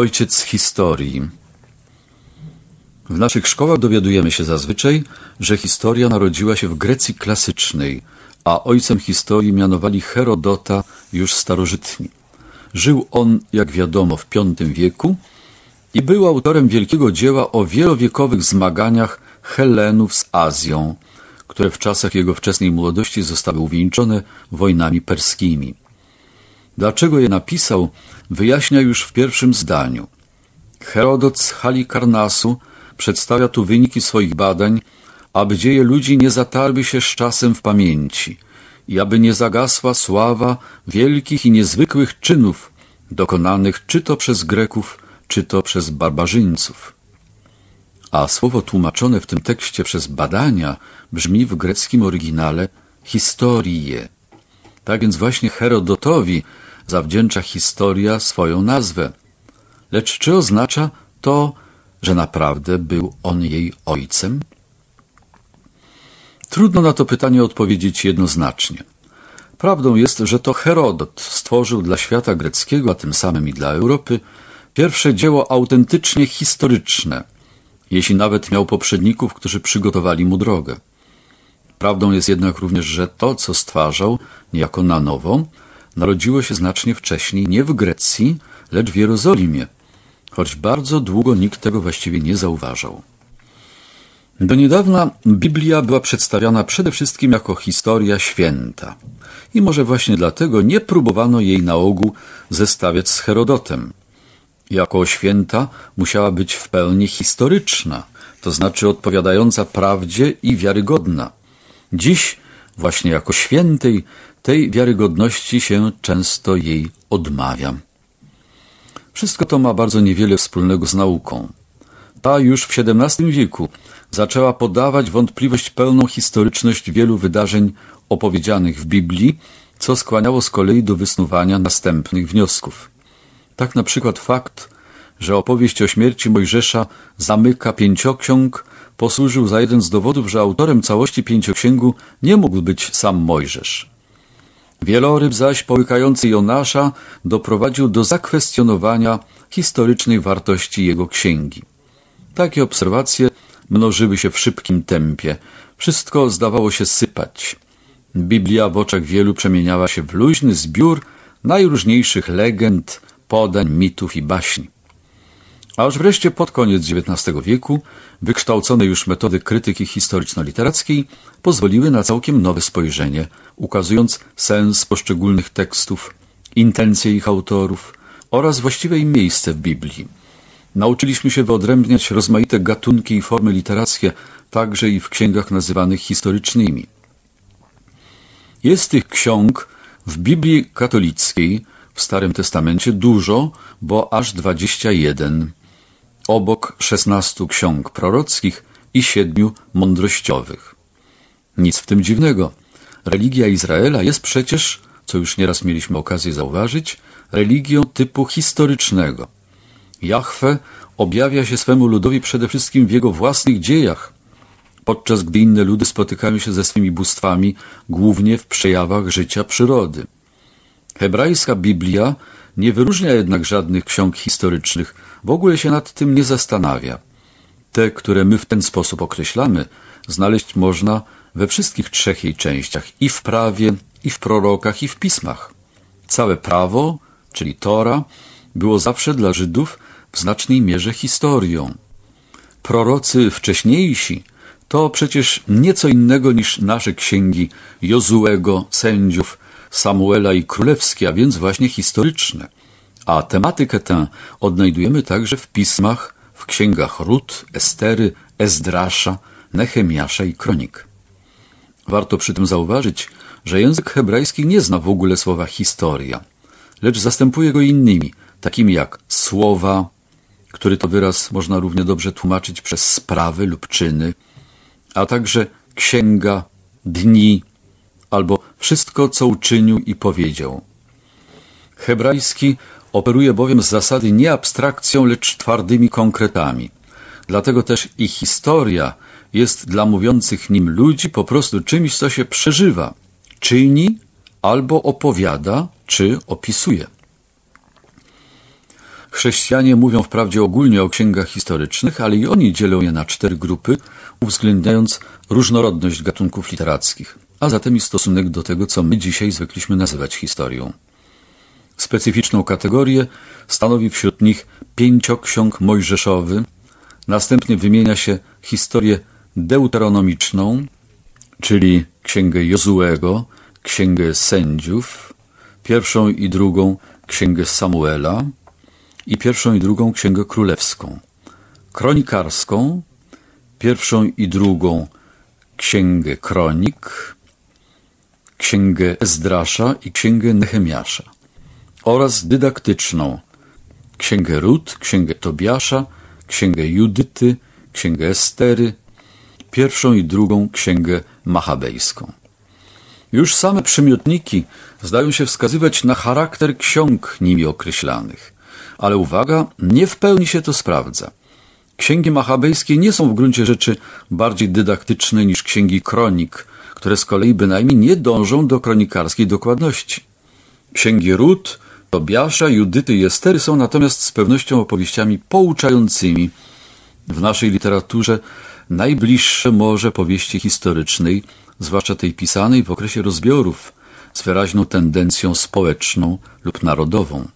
Ojciec historii. W naszych szkołach dowiadujemy się zazwyczaj, że historia narodziła się w Grecji klasycznej, a ojcem historii mianowali Herodota już starożytni. Żył on, jak wiadomo, w V wieku i był autorem wielkiego dzieła o wielowiekowych zmaganiach Helenów z Azją, które w czasach jego wczesnej młodości zostały uwieńczone wojnami perskimi. Dlaczego je napisał, wyjaśnia już w pierwszym zdaniu. Herodot z Halikarnasu przedstawia tu wyniki swoich badań, aby dzieje ludzi nie zatarły się z czasem w pamięci i aby nie zagasła sława wielkich i niezwykłych czynów dokonanych czy to przez Greków, czy to przez barbarzyńców. A słowo tłumaczone w tym tekście przez badania brzmi w greckim oryginale historie. Tak więc właśnie Herodotowi zawdzięcza historia swoją nazwę. Lecz czy oznacza to, że naprawdę był on jej ojcem? Trudno na to pytanie odpowiedzieć jednoznacznie. Prawdą jest, że to Herodot stworzył dla świata greckiego, a tym samym i dla Europy, pierwsze dzieło autentycznie historyczne, jeśli nawet miał poprzedników, którzy przygotowali mu drogę. Prawdą jest jednak również, że to, co stwarzał, niejako na nowo, narodziło się znacznie wcześniej nie w Grecji, lecz w Jerozolimie, choć bardzo długo nikt tego właściwie nie zauważał. Do niedawna Biblia była przedstawiana przede wszystkim jako historia święta i może właśnie dlatego nie próbowano jej na ogół zestawiać z Herodotem. Jako święta musiała być w pełni historyczna, to znaczy odpowiadająca prawdzie i wiarygodna. Dziś właśnie jako świętej tej wiarygodności się często jej odmawia. Wszystko to ma bardzo niewiele wspólnego z nauką. Ta już w XVII wieku zaczęła podawać wątpliwość pełną historyczność wielu wydarzeń opowiedzianych w Biblii, co skłaniało z kolei do wysnuwania następnych wniosków. Tak na przykład fakt, że opowieść o śmierci Mojżesza zamyka pięcioksiąg, posłużył za jeden z dowodów, że autorem całości pięcioksięgu nie mógł być sam Mojżesz. Wieloryb zaś połykający Jonasza doprowadził do zakwestionowania historycznej wartości jego księgi. Takie obserwacje mnożyły się w szybkim tempie. Wszystko zdawało się sypać. Biblia w oczach wielu przemieniała się w luźny zbiór najróżniejszych legend, podań, mitów i baśni. Aż wreszcie pod koniec XIX wieku wykształcone już metody krytyki historyczno-literackiej pozwoliły na całkiem nowe spojrzenie, ukazując sens poszczególnych tekstów, intencje ich autorów oraz właściwe im miejsce w Biblii. Nauczyliśmy się wyodrębniać rozmaite gatunki i formy literackie, także i w księgach nazywanych historycznymi. Jest tych ksiąg w Biblii katolickiej, w Starym Testamencie dużo, bo aż 21 obok szesnastu ksiąg prorockich i siedmiu mądrościowych. Nic w tym dziwnego. Religia Izraela jest przecież, co już nieraz mieliśmy okazję zauważyć, religią typu historycznego. Jahwe objawia się swemu ludowi przede wszystkim w jego własnych dziejach, podczas gdy inne ludy spotykają się ze swymi bóstwami głównie w przejawach życia przyrody. Hebrajska Biblia nie wyróżnia jednak żadnych ksiąg historycznych, w ogóle się nad tym nie zastanawia. Te, które my w ten sposób określamy, znaleźć można we wszystkich trzech jej częściach i w prawie, i w prorokach, i w pismach. Całe prawo, czyli Tora, było zawsze dla Żydów w znacznej mierze historią. Prorocy wcześniejsi to przecież nieco innego niż nasze księgi Jozułego, sędziów, Samuela i królewskie, a więc właśnie historyczne a tematykę tę odnajdujemy także w pismach, w księgach Rut, Estery, Ezdrasza, Nehemiasza i Kronik. Warto przy tym zauważyć, że język hebrajski nie zna w ogóle słowa historia, lecz zastępuje go innymi, takimi jak słowa, który to wyraz można równie dobrze tłumaczyć przez sprawy lub czyny, a także księga, dni albo wszystko, co uczynił i powiedział. Hebrajski Operuje bowiem z zasady nie abstrakcją, lecz twardymi konkretami. Dlatego też i historia jest dla mówiących nim ludzi po prostu czymś, co się przeżywa, czyni albo opowiada, czy opisuje. Chrześcijanie mówią wprawdzie ogólnie o księgach historycznych, ale i oni dzielą je na cztery grupy, uwzględniając różnorodność gatunków literackich, a zatem i stosunek do tego, co my dzisiaj zwykliśmy nazywać historią. Specyficzną kategorię stanowi wśród nich pięcioksiąg mojżeszowy, następnie wymienia się historię deuteronomiczną, czyli księgę Jozuego, księgę sędziów, pierwszą i drugą księgę Samuela i pierwszą i drugą księgę królewską, kronikarską, pierwszą i drugą księgę kronik, księgę Ezdrasza i księgę Nehemiasza oraz dydaktyczną Księgę Rut, Księgę Tobiasza, Księgę Judyty, Księgę Estery, pierwszą i drugą Księgę Machabejską. Już same przymiotniki zdają się wskazywać na charakter ksiąg nimi określanych. Ale uwaga, nie w pełni się to sprawdza. Księgi machabejskie nie są w gruncie rzeczy bardziej dydaktyczne niż księgi kronik, które z kolei bynajmniej nie dążą do kronikarskiej dokładności. Księgi Rut Tobiasza, Judyty i Estery są natomiast z pewnością opowieściami pouczającymi. W naszej literaturze najbliższe może powieści historycznej, zwłaszcza tej pisanej w okresie rozbiorów, z wyraźną tendencją społeczną lub narodową.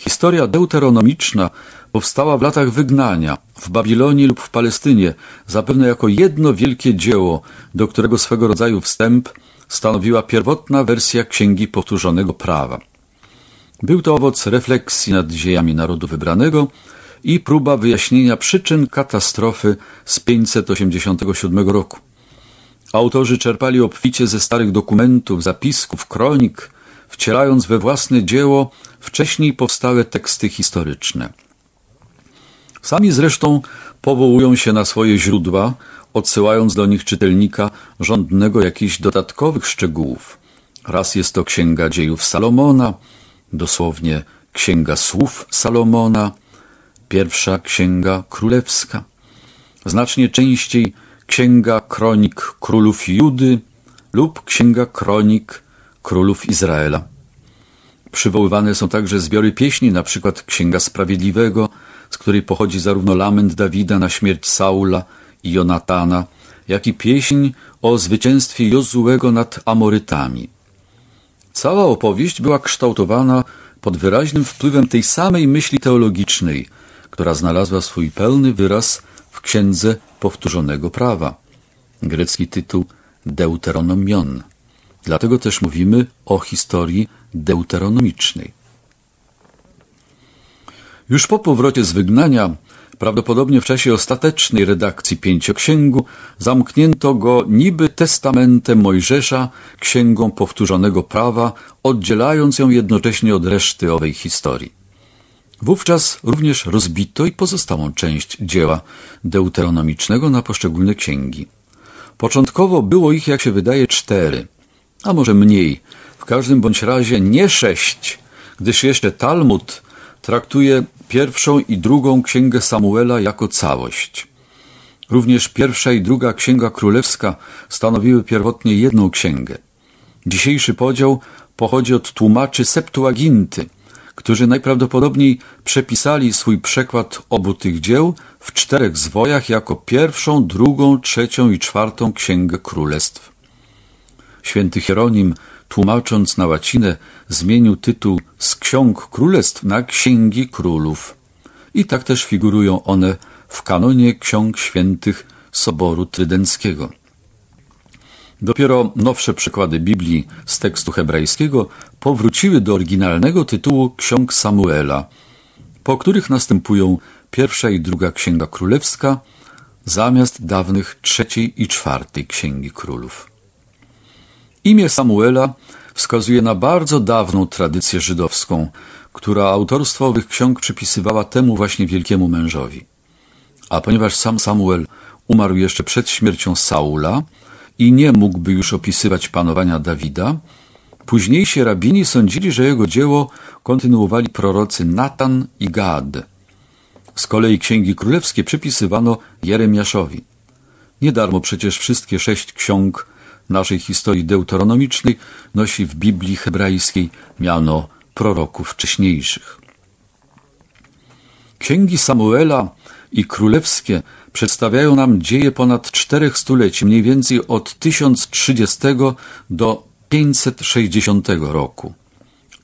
Historia deuteronomiczna powstała w latach wygnania w Babilonie lub w Palestynie, zapewne jako jedno wielkie dzieło, do którego swego rodzaju wstęp stanowiła pierwotna wersja Księgi Powtórzonego Prawa. Był to owoc refleksji nad dziejami narodu wybranego i próba wyjaśnienia przyczyn katastrofy z 587 roku. Autorzy czerpali obficie ze starych dokumentów, zapisków, kronik, wcielając we własne dzieło wcześniej powstałe teksty historyczne. Sami zresztą powołują się na swoje źródła, odsyłając do nich czytelnika żądnego jakichś dodatkowych szczegółów. Raz jest to Księga Dziejów Salomona – dosłownie Księga Słów Salomona, pierwsza Księga Królewska. Znacznie częściej Księga Kronik Królów Judy lub Księga Kronik Królów Izraela. Przywoływane są także zbiory pieśni, na przykład Księga Sprawiedliwego, z której pochodzi zarówno lament Dawida na śmierć Saula i Jonatana, jak i pieśń o zwycięstwie Jozułego nad Amorytami. Cała opowieść była kształtowana pod wyraźnym wpływem tej samej myśli teologicznej, która znalazła swój pełny wyraz w Księdze Powtórzonego Prawa. Grecki tytuł Deuteronomion. Dlatego też mówimy o historii deuteronomicznej. Już po powrocie z wygnania Prawdopodobnie w czasie ostatecznej redakcji pięcioksięgu zamknięto go niby testamentem Mojżesza, księgą powtórzonego prawa, oddzielając ją jednocześnie od reszty owej historii. Wówczas również rozbito i pozostałą część dzieła deuteronomicznego na poszczególne księgi. Początkowo było ich, jak się wydaje, cztery, a może mniej. W każdym bądź razie nie sześć, gdyż jeszcze Talmud – traktuje pierwszą i drugą księgę Samuela jako całość. Również pierwsza i druga księga królewska stanowiły pierwotnie jedną księgę. Dzisiejszy podział pochodzi od tłumaczy Septuaginty, którzy najprawdopodobniej przepisali swój przekład obu tych dzieł w czterech zwojach jako pierwszą, drugą, trzecią i czwartą księgę królestw. Święty Hieronim tłumacząc na łacinę, zmienił tytuł z Ksiąg Królestw na Księgi Królów. I tak też figurują one w kanonie Ksiąg Świętych Soboru Trydenckiego. Dopiero nowsze przekłady Biblii z tekstu hebrajskiego powróciły do oryginalnego tytułu Ksiąg Samuela, po których następują pierwsza i druga Księga Królewska zamiast dawnych trzeciej i czwartej Księgi Królów. Imię Samuela wskazuje na bardzo dawną tradycję żydowską, która autorstwo owych ksiąg przypisywała temu właśnie wielkiemu mężowi. A ponieważ sam Samuel umarł jeszcze przed śmiercią Saula i nie mógłby już opisywać panowania Dawida, późniejsi rabini sądzili, że jego dzieło kontynuowali prorocy Natan i Gad. Z kolei księgi królewskie przypisywano Jeremiaszowi. Niedarmo przecież wszystkie sześć ksiąg naszej historii deuteronomicznej nosi w Biblii hebrajskiej miano proroków wcześniejszych. Księgi Samuela i królewskie przedstawiają nam dzieje ponad czterech stuleci, mniej więcej od 1030 do 560 roku.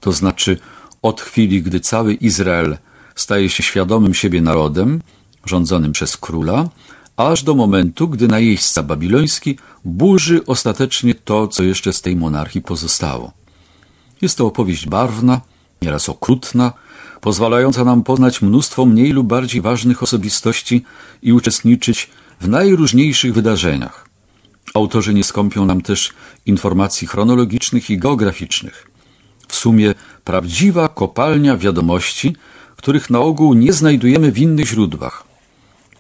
To znaczy od chwili, gdy cały Izrael staje się świadomym siebie narodem, rządzonym przez króla, aż do momentu, gdy najeźdźca babiloński burzy ostatecznie to, co jeszcze z tej monarchii pozostało. Jest to opowieść barwna, nieraz okrutna, pozwalająca nam poznać mnóstwo mniej lub bardziej ważnych osobistości i uczestniczyć w najróżniejszych wydarzeniach. Autorzy nie skąpią nam też informacji chronologicznych i geograficznych. W sumie prawdziwa kopalnia wiadomości, których na ogół nie znajdujemy w innych źródłach –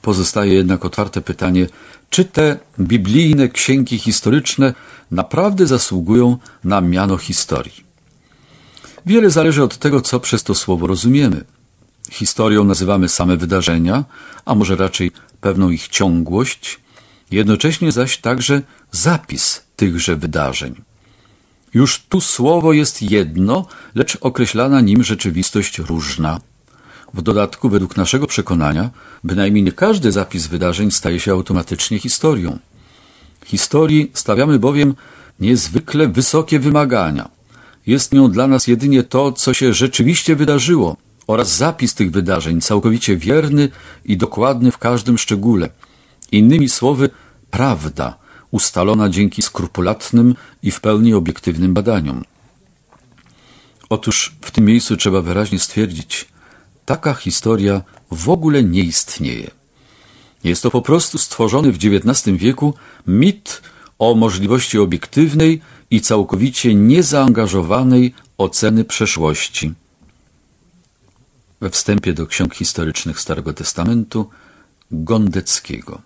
Pozostaje jednak otwarte pytanie, czy te biblijne księgi historyczne naprawdę zasługują na miano historii. Wiele zależy od tego, co przez to słowo rozumiemy. Historią nazywamy same wydarzenia, a może raczej pewną ich ciągłość, jednocześnie zaś także zapis tychże wydarzeń. Już tu słowo jest jedno, lecz określana nim rzeczywistość różna. W dodatku, według naszego przekonania, bynajmniej nie każdy zapis wydarzeń staje się automatycznie historią. Historii stawiamy bowiem niezwykle wysokie wymagania. Jest nią dla nas jedynie to, co się rzeczywiście wydarzyło oraz zapis tych wydarzeń całkowicie wierny i dokładny w każdym szczególe. Innymi słowy, prawda ustalona dzięki skrupulatnym i w pełni obiektywnym badaniom. Otóż w tym miejscu trzeba wyraźnie stwierdzić, taka historia w ogóle nie istnieje. Jest to po prostu stworzony w XIX wieku mit o możliwości obiektywnej i całkowicie niezaangażowanej oceny przeszłości. We wstępie do ksiąg historycznych Starego Testamentu Gondeckiego.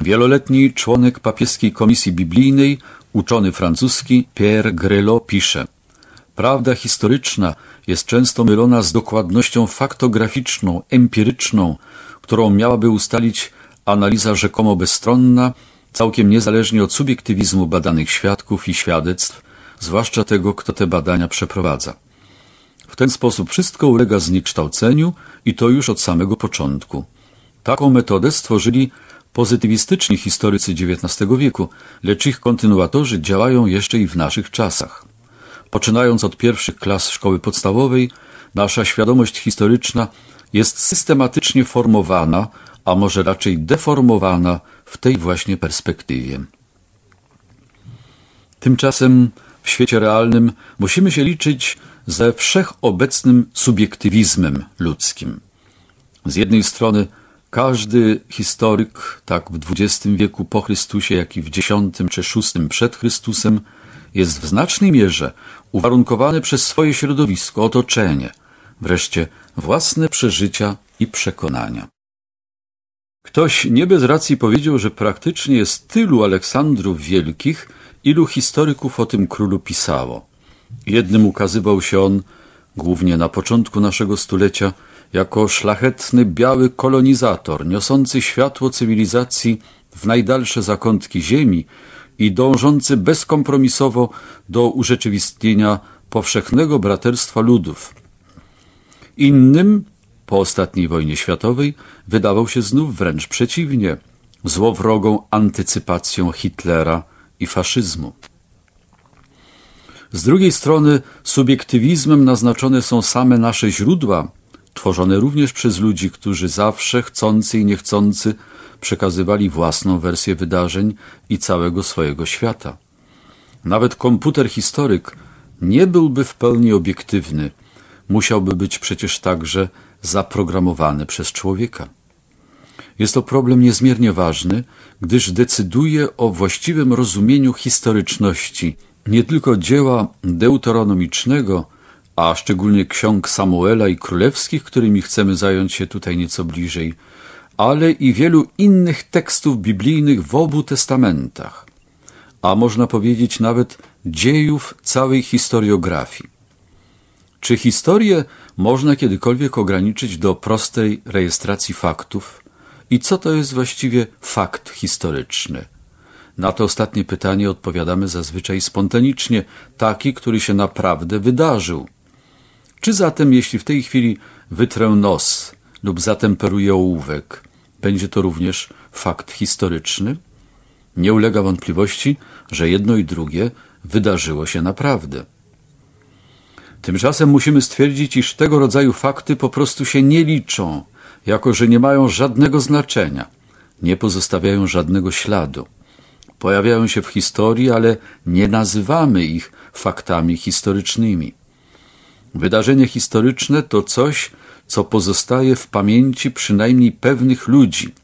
Wieloletni członek papieskiej komisji biblijnej, uczony francuski Pierre Grelot pisze – Prawda historyczna jest często mylona z dokładnością faktograficzną, empiryczną, którą miałaby ustalić analiza rzekomo bezstronna, całkiem niezależnie od subiektywizmu badanych świadków i świadectw, zwłaszcza tego, kto te badania przeprowadza. W ten sposób wszystko ulega zniekształceniu i to już od samego początku. Taką metodę stworzyli pozytywistyczni historycy XIX wieku, lecz ich kontynuatorzy działają jeszcze i w naszych czasach. Poczynając od pierwszych klas szkoły podstawowej, nasza świadomość historyczna jest systematycznie formowana, a może raczej deformowana w tej właśnie perspektywie. Tymczasem w świecie realnym musimy się liczyć ze wszechobecnym subiektywizmem ludzkim. Z jednej strony każdy historyk, tak w XX wieku po Chrystusie, jak i w X czy VI przed Chrystusem, jest w znacznej mierze uwarunkowany przez swoje środowisko, otoczenie, wreszcie własne przeżycia i przekonania. Ktoś nie bez racji powiedział, że praktycznie jest tylu Aleksandrów Wielkich, ilu historyków o tym królu pisało. Jednym ukazywał się on, głównie na początku naszego stulecia, jako szlachetny biały kolonizator, niosący światło cywilizacji w najdalsze zakątki ziemi i dążący bezkompromisowo do urzeczywistnienia powszechnego braterstwa ludów. Innym, po ostatniej wojnie światowej, wydawał się znów wręcz przeciwnie, złowrogą antycypacją Hitlera i faszyzmu. Z drugiej strony subiektywizmem naznaczone są same nasze źródła, tworzone również przez ludzi, którzy zawsze chcący i niechcący przekazywali własną wersję wydarzeń i całego swojego świata. Nawet komputer historyk nie byłby w pełni obiektywny, musiałby być przecież także zaprogramowany przez człowieka. Jest to problem niezmiernie ważny, gdyż decyduje o właściwym rozumieniu historyczności nie tylko dzieła deuteronomicznego, a szczególnie ksiąg Samuela i królewskich, którymi chcemy zająć się tutaj nieco bliżej – ale i wielu innych tekstów biblijnych w obu testamentach, a można powiedzieć nawet dziejów całej historiografii. Czy historię można kiedykolwiek ograniczyć do prostej rejestracji faktów? I co to jest właściwie fakt historyczny? Na to ostatnie pytanie odpowiadamy zazwyczaj spontanicznie, taki, który się naprawdę wydarzył. Czy zatem, jeśli w tej chwili wytrę nos lub zatemperuję ołówek, będzie to również fakt historyczny? Nie ulega wątpliwości, że jedno i drugie wydarzyło się naprawdę. Tymczasem musimy stwierdzić, iż tego rodzaju fakty po prostu się nie liczą, jako że nie mają żadnego znaczenia, nie pozostawiają żadnego śladu. Pojawiają się w historii, ale nie nazywamy ich faktami historycznymi. Wydarzenie historyczne to coś, co pozostaje w pamięci przynajmniej pewnych ludzi,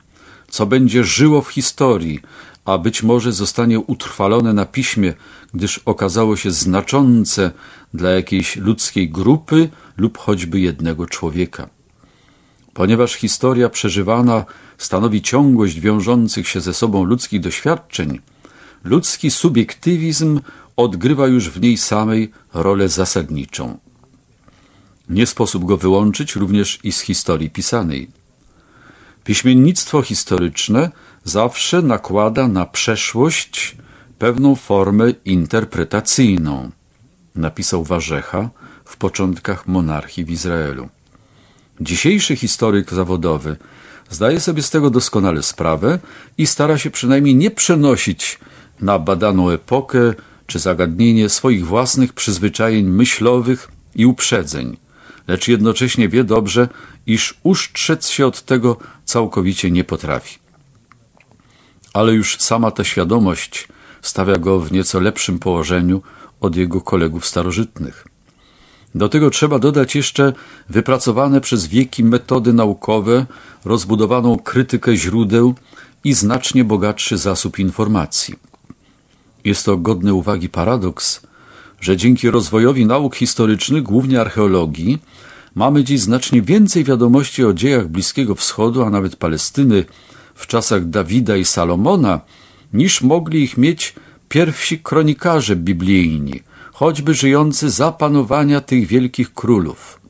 co będzie żyło w historii, a być może zostanie utrwalone na piśmie, gdyż okazało się znaczące dla jakiejś ludzkiej grupy lub choćby jednego człowieka. Ponieważ historia przeżywana stanowi ciągłość wiążących się ze sobą ludzkich doświadczeń, ludzki subiektywizm odgrywa już w niej samej rolę zasadniczą. Nie sposób go wyłączyć również i z historii pisanej. Piśmiennictwo historyczne zawsze nakłada na przeszłość pewną formę interpretacyjną, napisał Warzecha w początkach monarchii w Izraelu. Dzisiejszy historyk zawodowy zdaje sobie z tego doskonale sprawę i stara się przynajmniej nie przenosić na badaną epokę czy zagadnienie swoich własnych przyzwyczajeń myślowych i uprzedzeń lecz jednocześnie wie dobrze, iż ustrzec się od tego całkowicie nie potrafi. Ale już sama ta świadomość stawia go w nieco lepszym położeniu od jego kolegów starożytnych. Do tego trzeba dodać jeszcze wypracowane przez wieki metody naukowe, rozbudowaną krytykę źródeł i znacznie bogatszy zasób informacji. Jest to godny uwagi paradoks, że dzięki rozwojowi nauk historycznych, głównie archeologii, mamy dziś znacznie więcej wiadomości o dziejach Bliskiego Wschodu, a nawet Palestyny w czasach Dawida i Salomona, niż mogli ich mieć pierwsi kronikarze biblijni, choćby żyjący za panowania tych wielkich królów.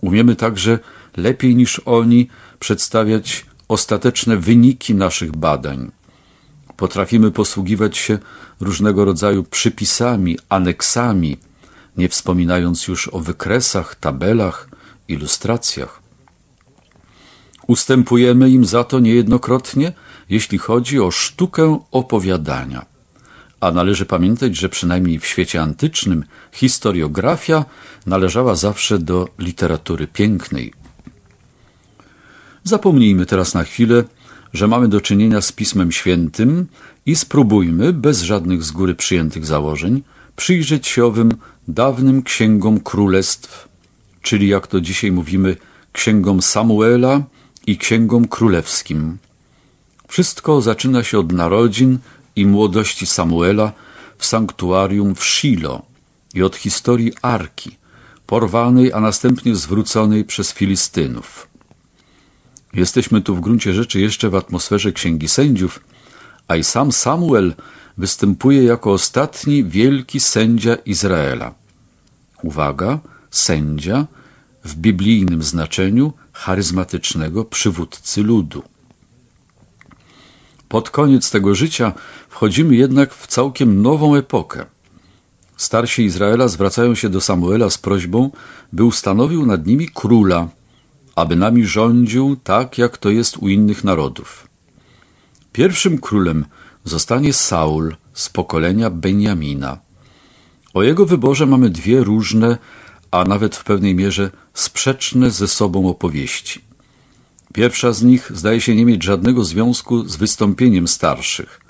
Umiemy także lepiej niż oni przedstawiać ostateczne wyniki naszych badań. Potrafimy posługiwać się różnego rodzaju przypisami, aneksami, nie wspominając już o wykresach, tabelach, ilustracjach. Ustępujemy im za to niejednokrotnie, jeśli chodzi o sztukę opowiadania. A należy pamiętać, że przynajmniej w świecie antycznym historiografia należała zawsze do literatury pięknej. Zapomnijmy teraz na chwilę że mamy do czynienia z Pismem Świętym i spróbujmy, bez żadnych z góry przyjętych założeń, przyjrzeć się owym dawnym księgom królestw, czyli jak to dzisiaj mówimy, księgom Samuela i księgom królewskim. Wszystko zaczyna się od narodzin i młodości Samuela w sanktuarium w Shilo i od historii Arki, porwanej, a następnie zwróconej przez Filistynów. Jesteśmy tu w gruncie rzeczy jeszcze w atmosferze Księgi Sędziów, a i sam Samuel występuje jako ostatni wielki sędzia Izraela. Uwaga, sędzia w biblijnym znaczeniu charyzmatycznego przywódcy ludu. Pod koniec tego życia wchodzimy jednak w całkiem nową epokę. Starsi Izraela zwracają się do Samuela z prośbą, by ustanowił nad nimi króla, aby nami rządził tak, jak to jest u innych narodów. Pierwszym królem zostanie Saul z pokolenia Benjamina. O jego wyborze mamy dwie różne, a nawet w pewnej mierze sprzeczne ze sobą opowieści. Pierwsza z nich zdaje się nie mieć żadnego związku z wystąpieniem starszych.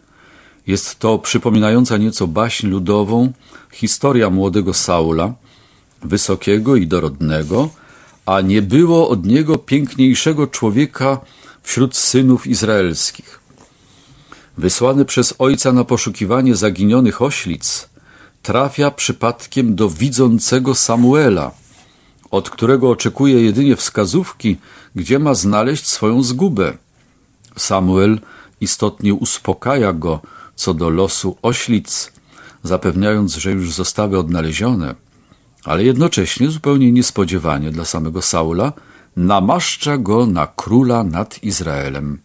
Jest to przypominająca nieco baśń ludową historia młodego Saula, wysokiego i dorodnego, a nie było od niego piękniejszego człowieka wśród synów izraelskich. Wysłany przez ojca na poszukiwanie zaginionych oślic, trafia przypadkiem do widzącego Samuela, od którego oczekuje jedynie wskazówki, gdzie ma znaleźć swoją zgubę. Samuel istotnie uspokaja go co do losu oślic, zapewniając, że już zostały odnalezione ale jednocześnie zupełnie niespodziewanie dla samego Saula namaszcza go na króla nad Izraelem.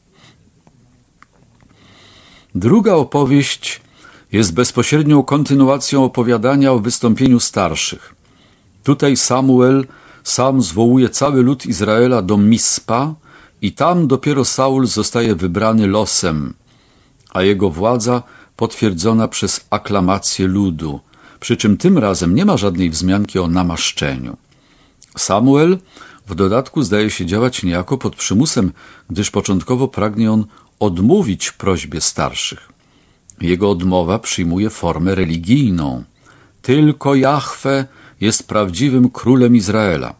Druga opowieść jest bezpośrednią kontynuacją opowiadania o wystąpieniu starszych. Tutaj Samuel sam zwołuje cały lud Izraela do Mispa i tam dopiero Saul zostaje wybrany losem, a jego władza potwierdzona przez aklamację ludu – przy czym tym razem nie ma żadnej wzmianki o namaszczeniu. Samuel w dodatku zdaje się działać niejako pod przymusem, gdyż początkowo pragnie on odmówić prośbie starszych. Jego odmowa przyjmuje formę religijną. Tylko Jahwe jest prawdziwym królem Izraela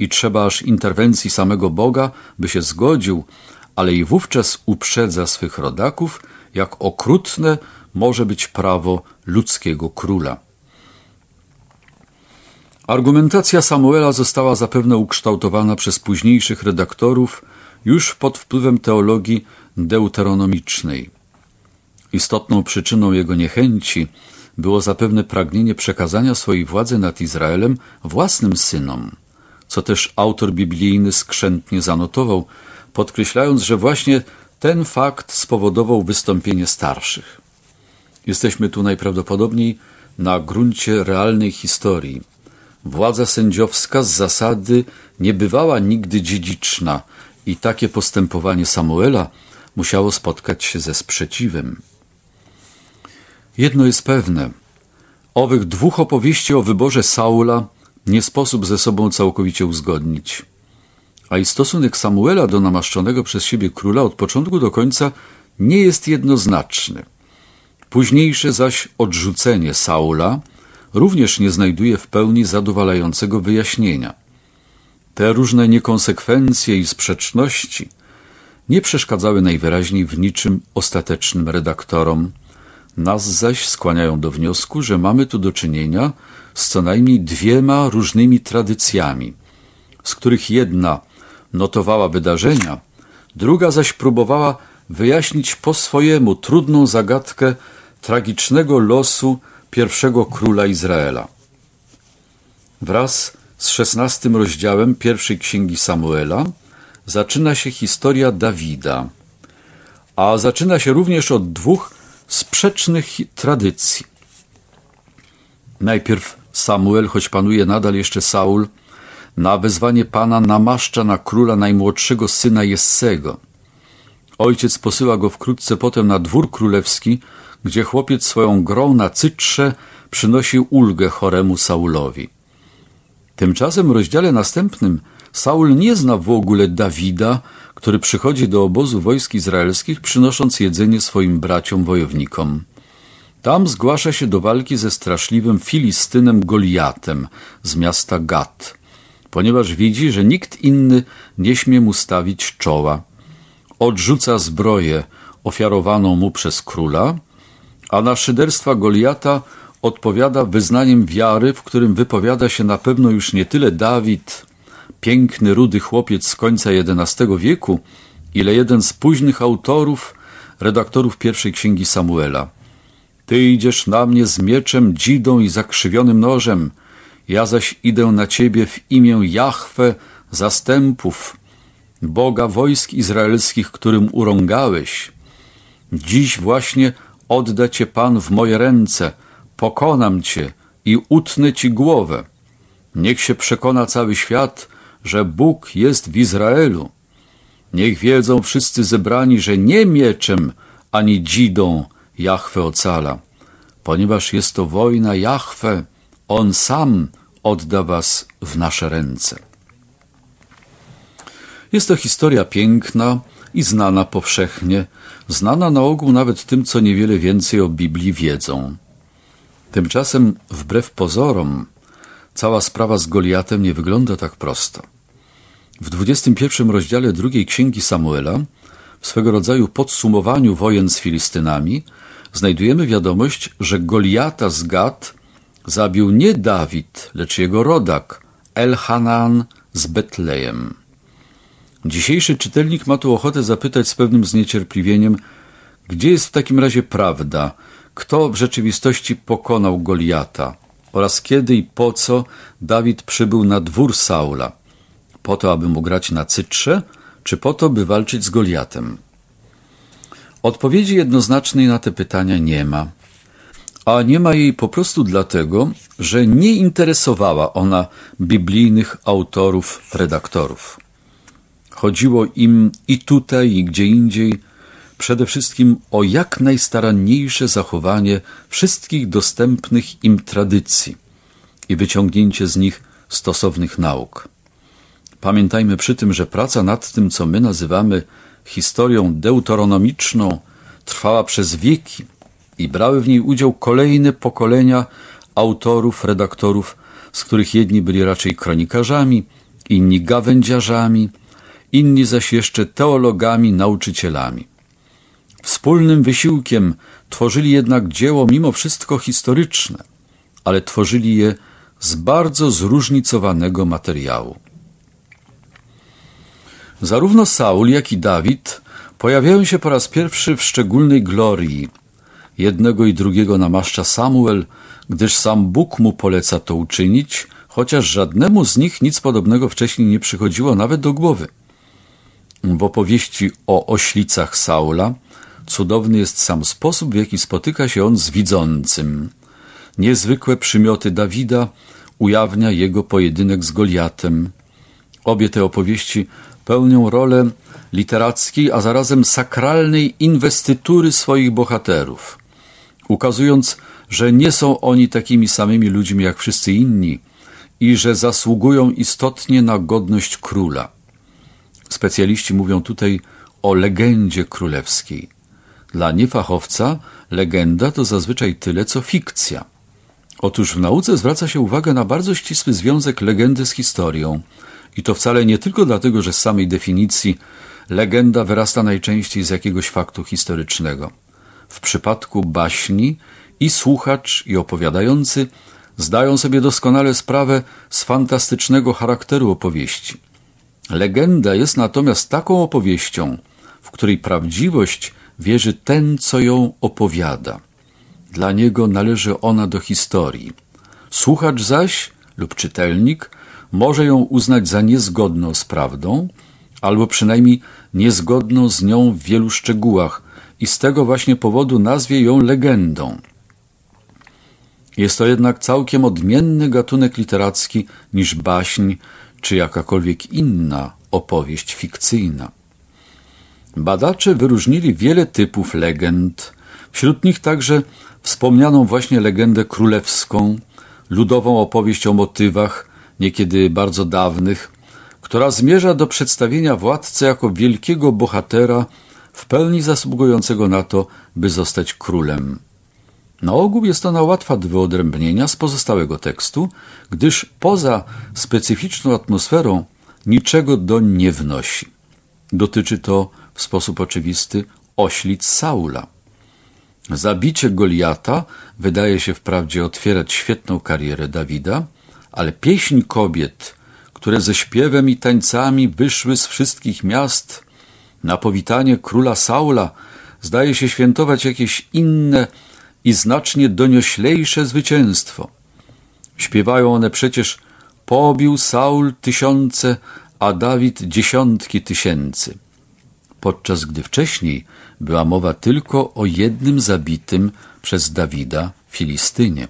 i trzeba aż interwencji samego Boga, by się zgodził, ale i wówczas uprzedza swych rodaków, jak okrutne może być prawo ludzkiego króla. Argumentacja Samuela została zapewne ukształtowana przez późniejszych redaktorów już pod wpływem teologii deuteronomicznej. Istotną przyczyną jego niechęci było zapewne pragnienie przekazania swojej władzy nad Izraelem własnym synom, co też autor biblijny skrzętnie zanotował, podkreślając, że właśnie ten fakt spowodował wystąpienie starszych. Jesteśmy tu najprawdopodobniej na gruncie realnej historii Władza sędziowska z zasady nie bywała nigdy dziedziczna i takie postępowanie Samuela musiało spotkać się ze sprzeciwem. Jedno jest pewne. Owych dwóch opowieści o wyborze Saula nie sposób ze sobą całkowicie uzgodnić. A i stosunek Samuela do namaszczonego przez siebie króla od początku do końca nie jest jednoznaczny. Późniejsze zaś odrzucenie Saula – również nie znajduje w pełni zadowalającego wyjaśnienia. Te różne niekonsekwencje i sprzeczności nie przeszkadzały najwyraźniej w niczym ostatecznym redaktorom. Nas zaś skłaniają do wniosku, że mamy tu do czynienia z co najmniej dwiema różnymi tradycjami, z których jedna notowała wydarzenia, druga zaś próbowała wyjaśnić po swojemu trudną zagadkę tragicznego losu pierwszego króla Izraela. Wraz z szesnastym rozdziałem pierwszej księgi Samuela zaczyna się historia Dawida, a zaczyna się również od dwóch sprzecznych tradycji. Najpierw Samuel, choć panuje nadal jeszcze Saul, na wezwanie Pana namaszcza na króla najmłodszego syna Jessego. Ojciec posyła go wkrótce potem na dwór królewski, gdzie chłopiec swoją grą na cytrze przynosił ulgę choremu Saulowi. Tymczasem w rozdziale następnym Saul nie zna w ogóle Dawida, który przychodzi do obozu wojsk izraelskich, przynosząc jedzenie swoim braciom wojownikom. Tam zgłasza się do walki ze straszliwym Filistynem Goliatem z miasta Gat, ponieważ widzi, że nikt inny nie śmie mu stawić czoła. Odrzuca zbroję ofiarowaną mu przez króla – a na szyderstwa Goliata odpowiada wyznaniem wiary, w którym wypowiada się na pewno już nie tyle Dawid, piękny, rudy chłopiec z końca XI wieku, ile jeden z późnych autorów, redaktorów pierwszej księgi Samuela. Ty idziesz na mnie z mieczem, dzidą i zakrzywionym nożem, ja zaś idę na ciebie w imię Jahwe zastępów, Boga wojsk izraelskich, którym urągałeś. Dziś właśnie odda cię Pan w moje ręce, pokonam cię i utnę ci głowę. Niech się przekona cały świat, że Bóg jest w Izraelu. Niech wiedzą wszyscy zebrani, że nie mieczem ani dzidą Jahwe ocala, ponieważ jest to wojna Jahwe, On sam odda was w nasze ręce. Jest to historia piękna i znana powszechnie, znana na ogół nawet tym, co niewiele więcej o Biblii wiedzą. Tymczasem, wbrew pozorom, cała sprawa z Goliatem nie wygląda tak prosto. W 21 rozdziale drugiej księgi Samuela, w swego rodzaju podsumowaniu wojen z Filistynami, znajdujemy wiadomość, że Goliata z Gad zabił nie Dawid, lecz jego rodak, Elhanan z Betlejem. Dzisiejszy czytelnik ma tu ochotę zapytać z pewnym zniecierpliwieniem, gdzie jest w takim razie prawda, kto w rzeczywistości pokonał Goliata oraz kiedy i po co Dawid przybył na dwór Saula. Po to, aby mu grać na cytrze, czy po to, by walczyć z Goliatem? Odpowiedzi jednoznacznej na te pytania nie ma. A nie ma jej po prostu dlatego, że nie interesowała ona biblijnych autorów, redaktorów. Chodziło im i tutaj, i gdzie indziej przede wszystkim o jak najstaranniejsze zachowanie wszystkich dostępnych im tradycji i wyciągnięcie z nich stosownych nauk. Pamiętajmy przy tym, że praca nad tym, co my nazywamy historią deuteronomiczną, trwała przez wieki i brały w niej udział kolejne pokolenia autorów, redaktorów, z których jedni byli raczej kronikarzami, inni gawędziarzami, inni zaś jeszcze teologami, nauczycielami. Wspólnym wysiłkiem tworzyli jednak dzieło mimo wszystko historyczne, ale tworzyli je z bardzo zróżnicowanego materiału. Zarówno Saul, jak i Dawid pojawiają się po raz pierwszy w szczególnej glorii. Jednego i drugiego namaszcza Samuel, gdyż sam Bóg mu poleca to uczynić, chociaż żadnemu z nich nic podobnego wcześniej nie przychodziło nawet do głowy. W opowieści o oślicach Saula cudowny jest sam sposób, w jaki spotyka się on z widzącym. Niezwykłe przymioty Dawida ujawnia jego pojedynek z Goliatem. Obie te opowieści pełnią rolę literackiej, a zarazem sakralnej inwestytury swoich bohaterów, ukazując, że nie są oni takimi samymi ludźmi jak wszyscy inni i że zasługują istotnie na godność króla. Specjaliści mówią tutaj o legendzie królewskiej. Dla niefachowca legenda to zazwyczaj tyle, co fikcja. Otóż w nauce zwraca się uwagę na bardzo ścisły związek legendy z historią. I to wcale nie tylko dlatego, że z samej definicji legenda wyrasta najczęściej z jakiegoś faktu historycznego. W przypadku baśni i słuchacz, i opowiadający zdają sobie doskonale sprawę z fantastycznego charakteru opowieści. Legenda jest natomiast taką opowieścią, w której prawdziwość wierzy ten, co ją opowiada. Dla niego należy ona do historii. Słuchacz zaś lub czytelnik może ją uznać za niezgodną z prawdą, albo przynajmniej niezgodną z nią w wielu szczegółach i z tego właśnie powodu nazwie ją legendą. Jest to jednak całkiem odmienny gatunek literacki niż baśń czy jakakolwiek inna opowieść fikcyjna. Badacze wyróżnili wiele typów legend, wśród nich także wspomnianą właśnie legendę królewską, ludową opowieść o motywach, niekiedy bardzo dawnych, która zmierza do przedstawienia władcy jako wielkiego bohatera, w pełni zasługującego na to, by zostać królem. Na ogół jest ona łatwa do wyodrębnienia z pozostałego tekstu, gdyż poza specyficzną atmosferą niczego do nie wnosi. Dotyczy to w sposób oczywisty oślic Saula. Zabicie Goliata wydaje się wprawdzie otwierać świetną karierę Dawida, ale pieśń kobiet, które ze śpiewem i tańcami wyszły z wszystkich miast na powitanie króla Saula, zdaje się świętować jakieś inne i znacznie donioślejsze zwycięstwo. Śpiewają one przecież pobił Saul tysiące, a Dawid dziesiątki tysięcy. Podczas gdy wcześniej była mowa tylko o jednym zabitym przez Dawida Filistynie.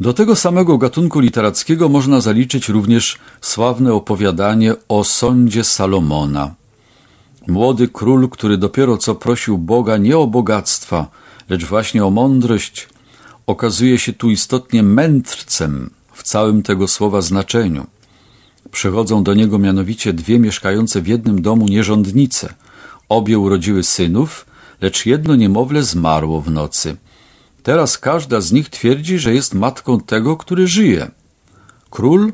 Do tego samego gatunku literackiego można zaliczyć również sławne opowiadanie o sądzie Salomona, Młody król, który dopiero co prosił Boga nie o bogactwa, lecz właśnie o mądrość, okazuje się tu istotnie mędrcem w całym tego słowa znaczeniu. Przychodzą do niego mianowicie dwie mieszkające w jednym domu nierządnice. Obie urodziły synów, lecz jedno niemowlę zmarło w nocy. Teraz każda z nich twierdzi, że jest matką tego, który żyje. Król,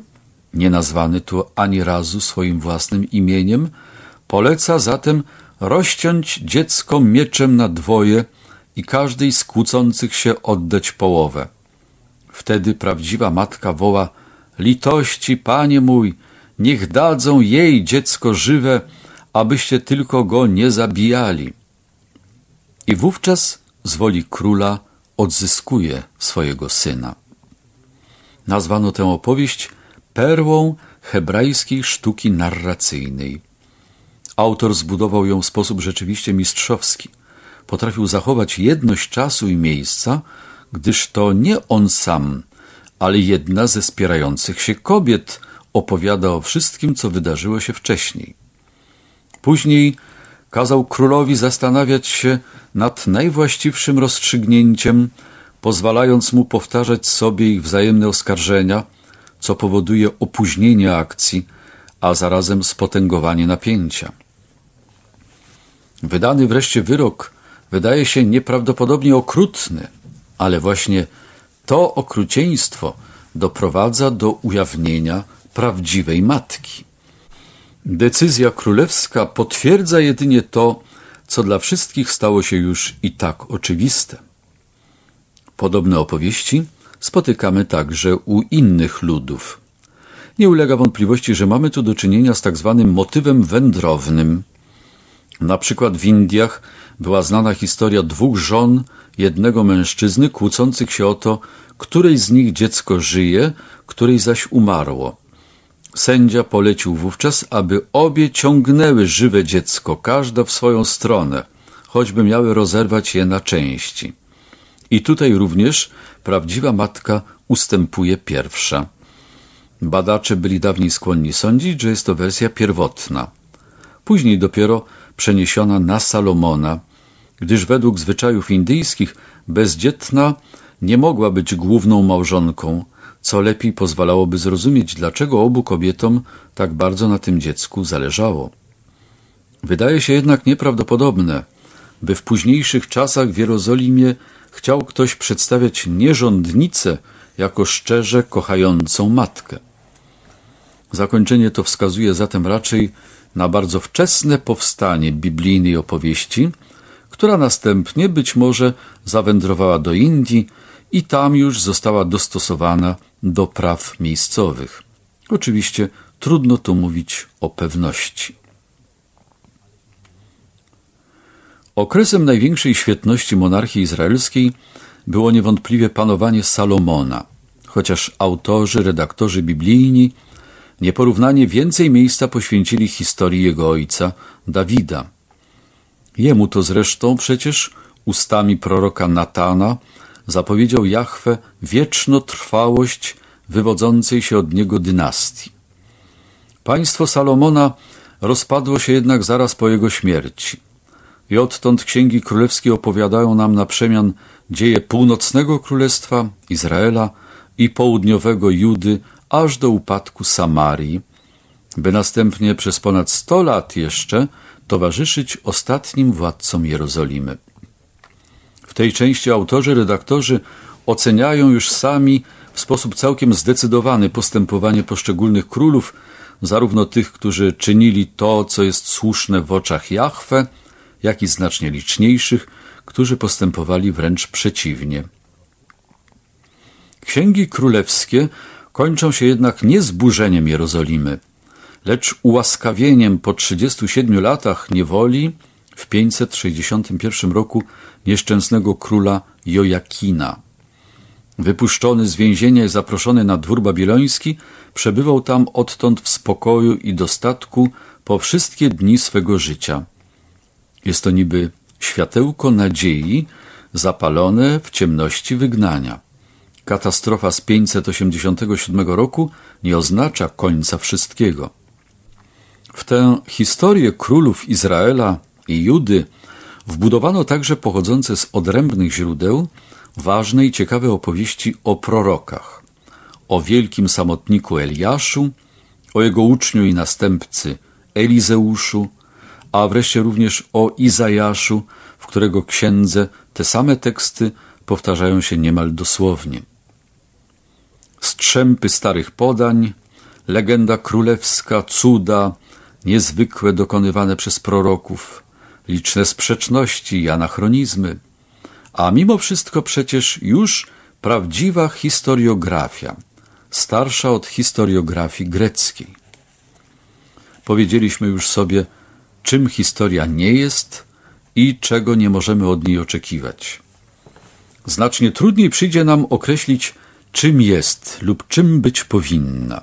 nie nazwany tu ani razu swoim własnym imieniem, Poleca zatem rozciąć dziecko mieczem na dwoje i każdej z kłócących się oddać połowę. Wtedy prawdziwa matka woła Litości, panie mój, niech dadzą jej dziecko żywe, abyście tylko go nie zabijali. I wówczas z woli króla odzyskuje swojego syna. Nazwano tę opowieść perłą hebrajskiej sztuki narracyjnej. Autor zbudował ją w sposób rzeczywiście mistrzowski. Potrafił zachować jedność czasu i miejsca, gdyż to nie on sam, ale jedna ze spierających się kobiet opowiada o wszystkim, co wydarzyło się wcześniej. Później kazał królowi zastanawiać się nad najwłaściwszym rozstrzygnięciem, pozwalając mu powtarzać sobie ich wzajemne oskarżenia, co powoduje opóźnienie akcji, a zarazem spotęgowanie napięcia. Wydany wreszcie wyrok wydaje się nieprawdopodobnie okrutny, ale właśnie to okrucieństwo doprowadza do ujawnienia prawdziwej matki. Decyzja królewska potwierdza jedynie to, co dla wszystkich stało się już i tak oczywiste. Podobne opowieści spotykamy także u innych ludów. Nie ulega wątpliwości, że mamy tu do czynienia z tak zwanym motywem wędrownym – na przykład w Indiach była znana historia dwóch żon jednego mężczyzny kłócących się o to, której z nich dziecko żyje, której zaś umarło. Sędzia polecił wówczas, aby obie ciągnęły żywe dziecko, każda w swoją stronę, choćby miały rozerwać je na części. I tutaj również prawdziwa matka ustępuje pierwsza. Badacze byli dawniej skłonni sądzić, że jest to wersja pierwotna. Później dopiero przeniesiona na Salomona, gdyż według zwyczajów indyjskich bezdzietna nie mogła być główną małżonką, co lepiej pozwalałoby zrozumieć, dlaczego obu kobietom tak bardzo na tym dziecku zależało. Wydaje się jednak nieprawdopodobne, by w późniejszych czasach w Jerozolimie chciał ktoś przedstawiać nierządnicę jako szczerze kochającą matkę. Zakończenie to wskazuje zatem raczej na bardzo wczesne powstanie biblijnej opowieści, która następnie być może zawędrowała do Indii i tam już została dostosowana do praw miejscowych. Oczywiście trudno tu mówić o pewności. Okresem największej świetności monarchii izraelskiej było niewątpliwie panowanie Salomona, chociaż autorzy, redaktorzy biblijni Nieporównanie więcej miejsca poświęcili historii jego ojca, Dawida. Jemu to zresztą przecież ustami proroka Natana zapowiedział Jahwe wiecznotrwałość wywodzącej się od niego dynastii. Państwo Salomona rozpadło się jednak zaraz po jego śmierci. I odtąd księgi królewskie opowiadają nam na przemian dzieje północnego królestwa Izraela i południowego Judy aż do upadku Samarii, by następnie przez ponad 100 lat jeszcze towarzyszyć ostatnim władcom Jerozolimy. W tej części autorzy, redaktorzy oceniają już sami w sposób całkiem zdecydowany postępowanie poszczególnych królów, zarówno tych, którzy czynili to, co jest słuszne w oczach Jahwe, jak i znacznie liczniejszych, którzy postępowali wręcz przeciwnie. Księgi królewskie kończą się jednak nie zburzeniem Jerozolimy, lecz ułaskawieniem po 37 latach niewoli w 561 roku nieszczęsnego króla Jojakina. Wypuszczony z więzienia i zaproszony na dwór babiloński, przebywał tam odtąd w spokoju i dostatku po wszystkie dni swego życia. Jest to niby światełko nadziei zapalone w ciemności wygnania katastrofa z 587 roku nie oznacza końca wszystkiego. W tę historię królów Izraela i Judy wbudowano także pochodzące z odrębnych źródeł ważne i ciekawe opowieści o prorokach, o wielkim samotniku Eliaszu, o jego uczniu i następcy Elizeuszu, a wreszcie również o Izajaszu, w którego księdze te same teksty powtarzają się niemal dosłownie strzępy starych podań, legenda królewska, cuda, niezwykłe dokonywane przez proroków, liczne sprzeczności i anachronizmy. A mimo wszystko przecież już prawdziwa historiografia, starsza od historiografii greckiej. Powiedzieliśmy już sobie, czym historia nie jest i czego nie możemy od niej oczekiwać. Znacznie trudniej przyjdzie nam określić czym jest lub czym być powinna.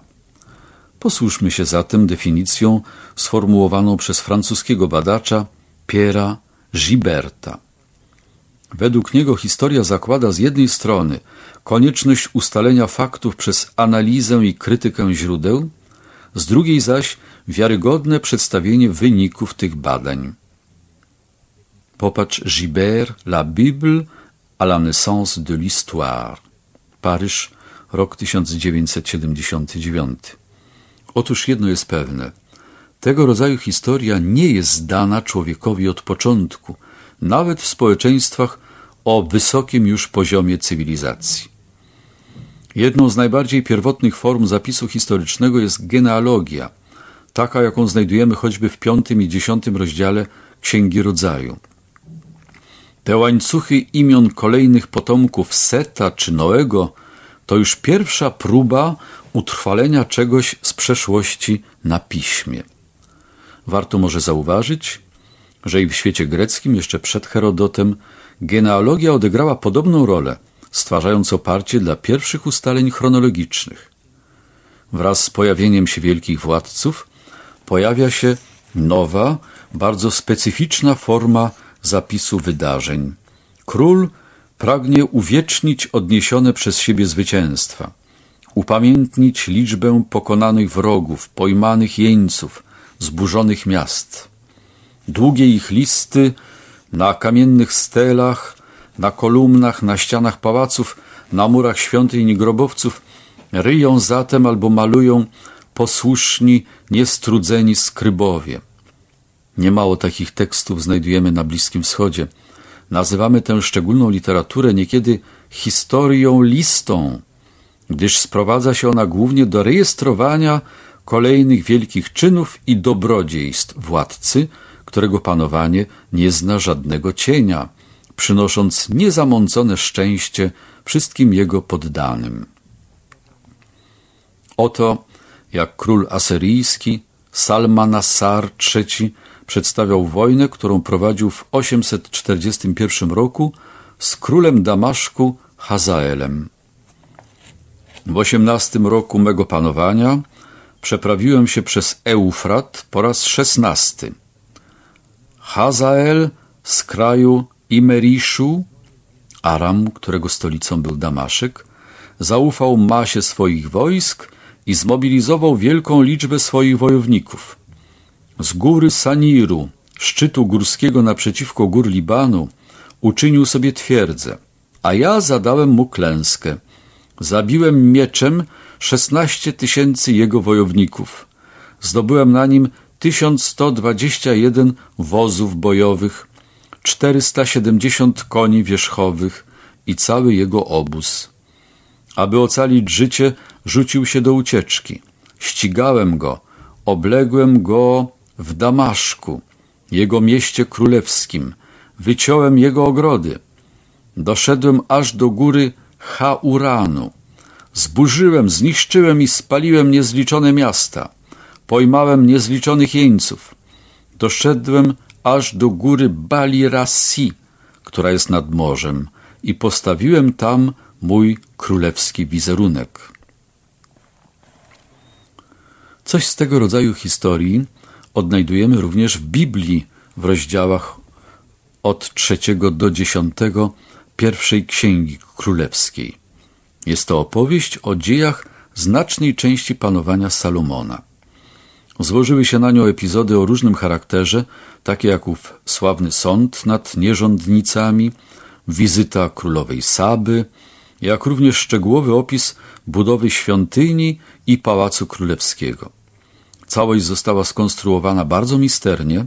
Posłuszmy się zatem definicją sformułowaną przez francuskiego badacza Piera Giberta. Według niego historia zakłada z jednej strony konieczność ustalenia faktów przez analizę i krytykę źródeł, z drugiej zaś wiarygodne przedstawienie wyników tych badań. Popatrz Gibert, La Bible à la naissance de l'histoire. Paryż, rok 1979. Otóż jedno jest pewne. Tego rodzaju historia nie jest dana człowiekowi od początku, nawet w społeczeństwach o wysokim już poziomie cywilizacji. Jedną z najbardziej pierwotnych form zapisu historycznego jest genealogia, taka jaką znajdujemy choćby w V i X rozdziale Księgi Rodzaju. Te łańcuchy imion kolejnych potomków Seta czy Noego to już pierwsza próba utrwalenia czegoś z przeszłości na piśmie. Warto może zauważyć, że i w świecie greckim jeszcze przed Herodotem genealogia odegrała podobną rolę, stwarzając oparcie dla pierwszych ustaleń chronologicznych. Wraz z pojawieniem się wielkich władców pojawia się nowa, bardzo specyficzna forma zapisu wydarzeń. Król pragnie uwiecznić odniesione przez siebie zwycięstwa, upamiętnić liczbę pokonanych wrogów, pojmanych jeńców, zburzonych miast. Długie ich listy na kamiennych stelach, na kolumnach, na ścianach pałaców, na murach świątyń i grobowców ryją zatem albo malują posłuszni, niestrudzeni skrybowie – Niemało takich tekstów znajdujemy na Bliskim Wschodzie. Nazywamy tę szczególną literaturę niekiedy historią listą, gdyż sprowadza się ona głównie do rejestrowania kolejnych wielkich czynów i dobrodziejstw władcy, którego panowanie nie zna żadnego cienia, przynosząc niezamącone szczęście wszystkim jego poddanym. Oto, jak król asyryjski Salmanasar III Przedstawiał wojnę, którą prowadził w 841 roku z królem Damaszku Hazaelem. W 18 roku mego panowania przeprawiłem się przez Eufrat po raz szesnasty. Hazael z kraju Imeriszu, Aram, którego stolicą był Damaszek, zaufał masie swoich wojsk i zmobilizował wielką liczbę swoich wojowników. Z góry Saniru, szczytu górskiego naprzeciwko gór Libanu, uczynił sobie twierdzę, a ja zadałem mu klęskę. Zabiłem mieczem szesnaście tysięcy jego wojowników. Zdobyłem na nim 1121 wozów bojowych, 470 koni wierzchowych i cały jego obóz. Aby ocalić życie, rzucił się do ucieczki. Ścigałem go, obległem go w Damaszku, jego mieście królewskim, wyciąłem jego ogrody. Doszedłem aż do góry Hauranu. Zburzyłem, zniszczyłem i spaliłem niezliczone miasta. Pojmałem niezliczonych jeńców. Doszedłem aż do góry Bali która jest nad morzem, i postawiłem tam mój królewski wizerunek. Coś z tego rodzaju historii odnajdujemy również w Biblii w rozdziałach od trzeciego do dziesiątego pierwszej Księgi Królewskiej. Jest to opowieść o dziejach znacznej części panowania Salomona. Złożyły się na nią epizody o różnym charakterze, takie jak ów sławny sąd nad nierządnicami, wizyta królowej Saby, jak również szczegółowy opis budowy świątyni i pałacu królewskiego. Całość została skonstruowana bardzo misternie,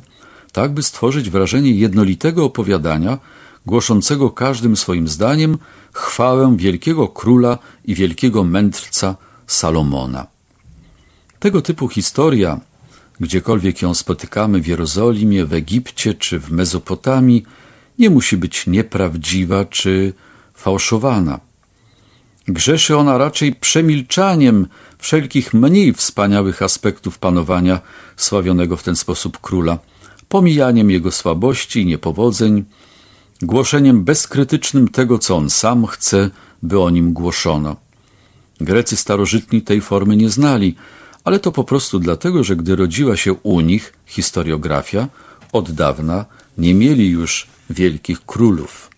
tak by stworzyć wrażenie jednolitego opowiadania, głoszącego każdym swoim zdaniem chwałę wielkiego króla i wielkiego mędrca Salomona. Tego typu historia, gdziekolwiek ją spotykamy w Jerozolimie, w Egipcie czy w Mezopotamii, nie musi być nieprawdziwa czy fałszowana. Grzeszy ona raczej przemilczaniem wszelkich mniej wspaniałych aspektów panowania sławionego w ten sposób króla, pomijaniem jego słabości i niepowodzeń, głoszeniem bezkrytycznym tego, co on sam chce, by o nim głoszono. Grecy starożytni tej formy nie znali, ale to po prostu dlatego, że gdy rodziła się u nich historiografia, od dawna nie mieli już wielkich królów.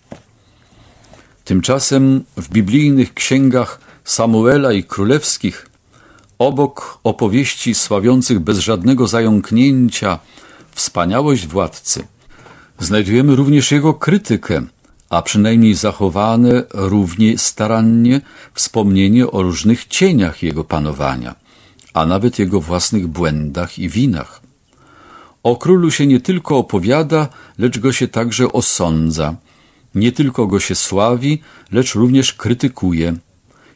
Tymczasem w biblijnych księgach Samuela i Królewskich, obok opowieści sławiących bez żadnego zająknięcia wspaniałość władcy, znajdujemy również jego krytykę, a przynajmniej zachowane równie starannie wspomnienie o różnych cieniach jego panowania, a nawet jego własnych błędach i winach. O królu się nie tylko opowiada, lecz go się także osądza – nie tylko go się sławi, lecz również krytykuje.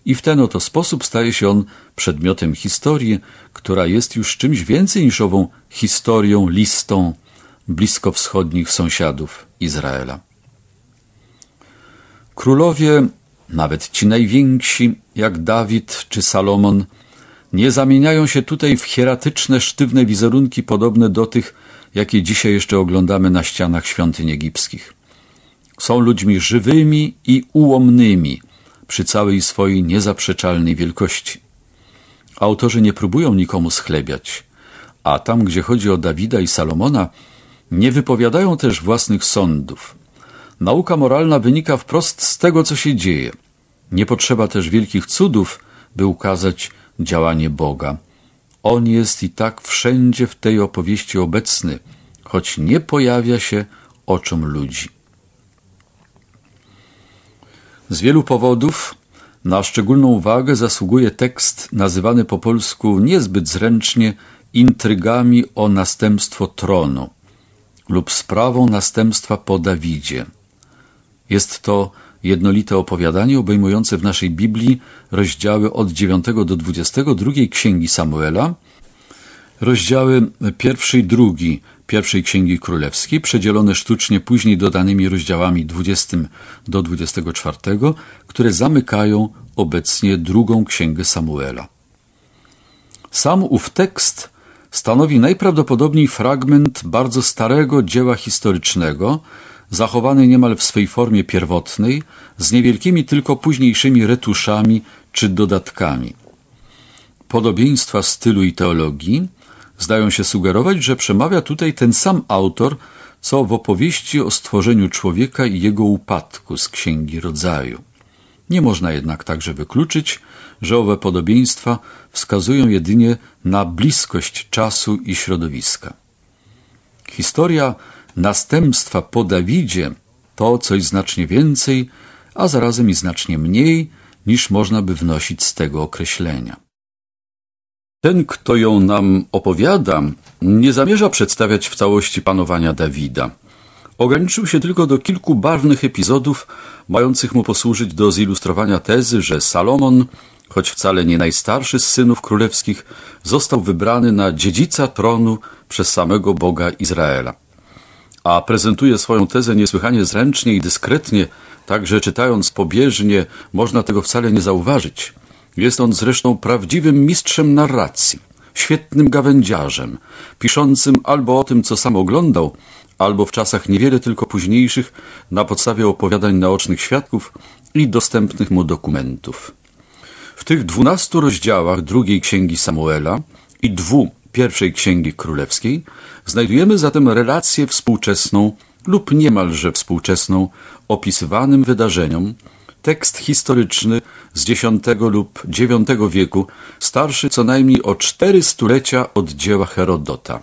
I w ten oto sposób staje się on przedmiotem historii, która jest już czymś więcej niż ową historią, listą bliskowschodnich sąsiadów Izraela. Królowie, nawet ci najwięksi, jak Dawid czy Salomon, nie zamieniają się tutaj w hieratyczne, sztywne wizerunki podobne do tych, jakie dzisiaj jeszcze oglądamy na ścianach świątyń egipskich. Są ludźmi żywymi i ułomnymi przy całej swojej niezaprzeczalnej wielkości. Autorzy nie próbują nikomu schlebiać, a tam, gdzie chodzi o Dawida i Salomona, nie wypowiadają też własnych sądów. Nauka moralna wynika wprost z tego, co się dzieje. Nie potrzeba też wielkich cudów, by ukazać działanie Boga. On jest i tak wszędzie w tej opowieści obecny, choć nie pojawia się oczom ludzi. Z wielu powodów na szczególną uwagę zasługuje tekst nazywany po polsku niezbyt zręcznie intrygami o następstwo tronu lub sprawą następstwa po Dawidzie. Jest to jednolite opowiadanie obejmujące w naszej Biblii rozdziały od 9 do 22 Księgi Samuela, rozdziały 1 i 2 pierwszej Księgi Królewskiej, przedzielone sztucznie później dodanymi rozdziałami 20 do 24, które zamykają obecnie drugą Księgę Samuela. Sam ów tekst stanowi najprawdopodobniej fragment bardzo starego dzieła historycznego, zachowany niemal w swej formie pierwotnej, z niewielkimi tylko późniejszymi retuszami czy dodatkami. Podobieństwa stylu i teologii Zdają się sugerować, że przemawia tutaj ten sam autor, co w opowieści o stworzeniu człowieka i jego upadku z Księgi Rodzaju. Nie można jednak także wykluczyć, że owe podobieństwa wskazują jedynie na bliskość czasu i środowiska. Historia następstwa po Dawidzie to coś znacznie więcej, a zarazem i znacznie mniej, niż można by wnosić z tego określenia. Ten, kto ją nam opowiada, nie zamierza przedstawiać w całości panowania Dawida. Ograniczył się tylko do kilku barwnych epizodów, mających mu posłużyć do zilustrowania tezy, że Salomon, choć wcale nie najstarszy z synów królewskich, został wybrany na dziedzica tronu przez samego Boga Izraela. A prezentuje swoją tezę niesłychanie zręcznie i dyskretnie, tak że czytając pobieżnie, można tego wcale nie zauważyć. Jest on zresztą prawdziwym mistrzem narracji, świetnym gawędziarzem, piszącym albo o tym, co sam oglądał, albo w czasach niewiele tylko późniejszych na podstawie opowiadań naocznych świadków i dostępnych mu dokumentów. W tych dwunastu rozdziałach drugiej księgi Samuela i dwu pierwszej księgi królewskiej znajdujemy zatem relację współczesną lub niemalże współczesną opisywanym wydarzeniom, Tekst historyczny z X lub IX wieku, starszy co najmniej o cztery stulecia od dzieła Herodota.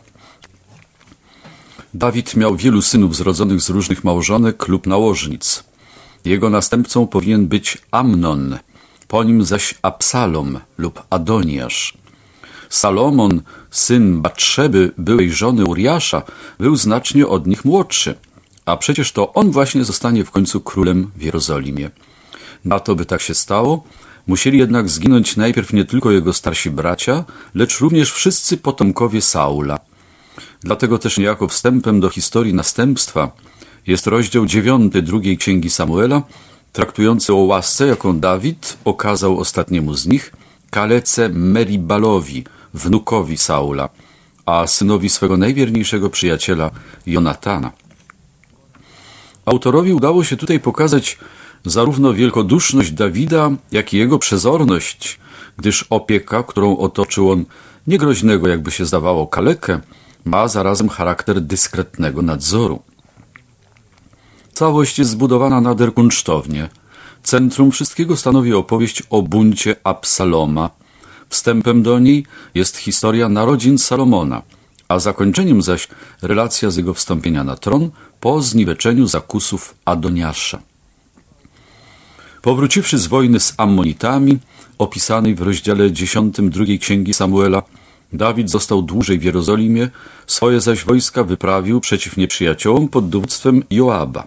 Dawid miał wielu synów zrodzonych z różnych małżonek lub nałożnic. Jego następcą powinien być Amnon, po nim zaś Absalom lub Adoniasz. Salomon, syn Batrzeby, byłej żony Uriasza, był znacznie od nich młodszy, a przecież to on właśnie zostanie w końcu królem w Jerozolimie. Na to by tak się stało, musieli jednak zginąć najpierw nie tylko jego starsi bracia, lecz również wszyscy potomkowie Saula. Dlatego też niejako wstępem do historii następstwa jest rozdział 9 drugiej księgi Samuela, traktujący o łasce, jaką Dawid okazał ostatniemu z nich, kalece Meribalowi, wnukowi Saula, a synowi swego najwierniejszego przyjaciela Jonatana. Autorowi udało się tutaj pokazać zarówno wielkoduszność Dawida, jak i jego przezorność, gdyż opieka, którą otoczył on niegroźnego, jakby się zdawało, kalekę, ma zarazem charakter dyskretnego nadzoru. Całość jest zbudowana nader kunsztownie. Centrum wszystkiego stanowi opowieść o buncie Absaloma. Wstępem do niej jest historia narodzin Salomona, a zakończeniem zaś relacja z jego wstąpienia na tron po zniweczeniu zakusów Adoniasza. Powróciwszy z wojny z Ammonitami, opisanej w rozdziale 10 drugiej księgi Samuela, Dawid został dłużej w Jerozolimie, swoje zaś wojska wyprawił przeciw nieprzyjaciołom pod dowództwem Joaba.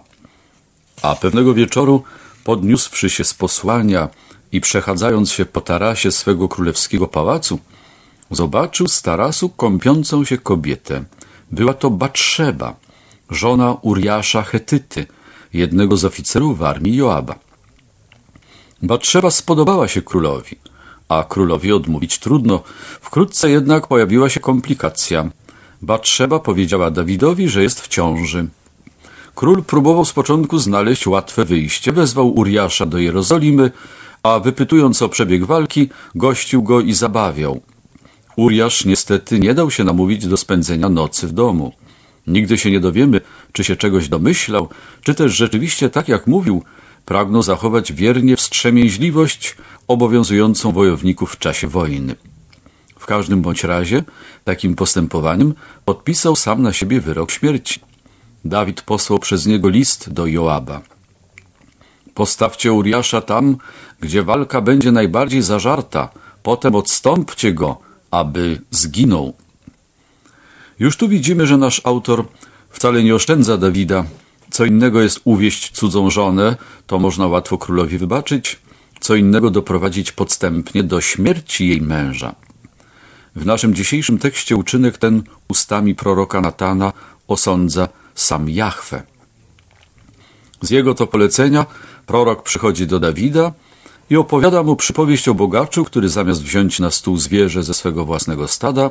A pewnego wieczoru, podniósłszy się z posłania i przechadzając się po tarasie swego królewskiego pałacu, zobaczył z tarasu kąpiącą się kobietę. Była to Batrzeba, żona Uriasza Hetyty, jednego z oficerów armii Joaba. Batrzeba spodobała się królowi, a królowi odmówić trudno. Wkrótce jednak pojawiła się komplikacja. Batrzeba powiedziała Dawidowi, że jest w ciąży. Król próbował z początku znaleźć łatwe wyjście, wezwał Uriasza do Jerozolimy, a wypytując o przebieg walki, gościł go i zabawiał. Uriasz niestety nie dał się namówić do spędzenia nocy w domu. Nigdy się nie dowiemy, czy się czegoś domyślał, czy też rzeczywiście, tak jak mówił, Pragną zachować wiernie wstrzemięźliwość obowiązującą wojowników w czasie wojny. W każdym bądź razie takim postępowaniem podpisał sam na siebie wyrok śmierci. Dawid posłał przez niego list do Joaba. Postawcie Uriasza tam, gdzie walka będzie najbardziej zażarta, potem odstąpcie go, aby zginął. Już tu widzimy, że nasz autor wcale nie oszczędza Dawida co innego jest uwieść cudzą żonę, to można łatwo królowi wybaczyć, co innego doprowadzić podstępnie do śmierci jej męża. W naszym dzisiejszym tekście uczynek ten ustami proroka Natana osądza sam Jahwe. Z jego to polecenia prorok przychodzi do Dawida i opowiada mu przypowieść o bogaczu, który zamiast wziąć na stół zwierzę ze swego własnego stada,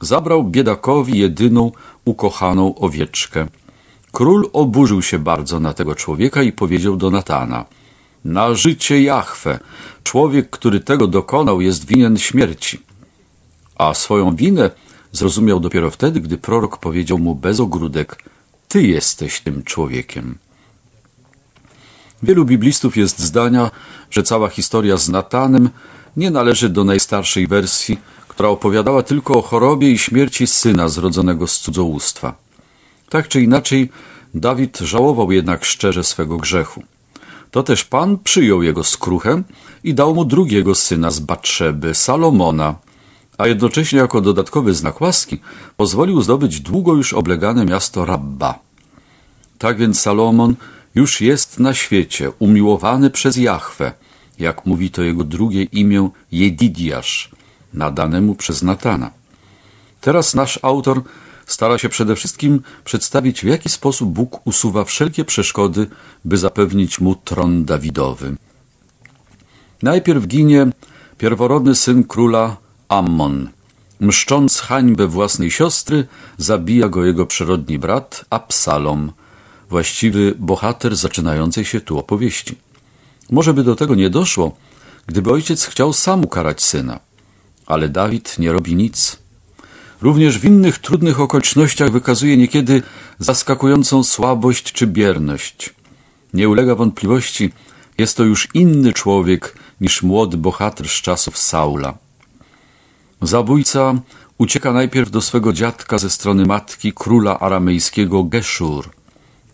zabrał biedakowi jedyną ukochaną owieczkę – Król oburzył się bardzo na tego człowieka i powiedział do Natana: Na życie Jachwę, człowiek, który tego dokonał, jest winien śmierci. A swoją winę zrozumiał dopiero wtedy, gdy prorok powiedział mu bez ogródek: Ty jesteś tym człowiekiem. Wielu biblistów jest zdania, że cała historia z Natanem nie należy do najstarszej wersji, która opowiadała tylko o chorobie i śmierci syna zrodzonego z cudzołóstwa. Tak czy inaczej, Dawid żałował jednak szczerze swego grzechu. To też Pan przyjął jego skruchę i dał mu drugiego syna z Batrzeby, Salomona, a jednocześnie jako dodatkowy znak łaski pozwolił zdobyć długo już oblegane miasto Rabba. Tak więc Salomon już jest na świecie, umiłowany przez Jahwe, jak mówi to jego drugie imię Jedidiasz, nadanemu przez Natana. Teraz nasz autor Stara się przede wszystkim przedstawić, w jaki sposób Bóg usuwa wszelkie przeszkody, by zapewnić mu tron Dawidowy. Najpierw ginie pierworodny syn króla Ammon. Mszcząc hańbę własnej siostry, zabija go jego przyrodni brat Absalom, właściwy bohater zaczynającej się tu opowieści. Może by do tego nie doszło, gdyby ojciec chciał sam ukarać syna. Ale Dawid nie robi nic. Również w innych trudnych okolicznościach wykazuje niekiedy zaskakującą słabość czy bierność. Nie ulega wątpliwości, jest to już inny człowiek niż młody bohater z czasów Saula. Zabójca ucieka najpierw do swego dziadka ze strony matki króla aramejskiego Geszur.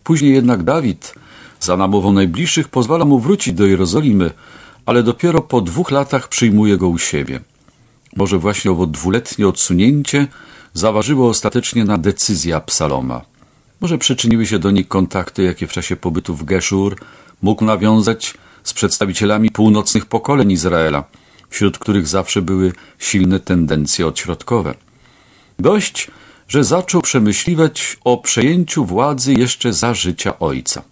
Później jednak Dawid, za namową najbliższych, pozwala mu wrócić do Jerozolimy, ale dopiero po dwóch latach przyjmuje go u siebie. Może właśnie owo dwuletnie odsunięcie zaważyło ostatecznie na decyzję Absaloma. Może przyczyniły się do nich kontakty, jakie w czasie pobytu w Geszur mógł nawiązać z przedstawicielami północnych pokoleń Izraela, wśród których zawsze były silne tendencje odśrodkowe. Dość, że zaczął przemyśliwać o przejęciu władzy jeszcze za życia ojca.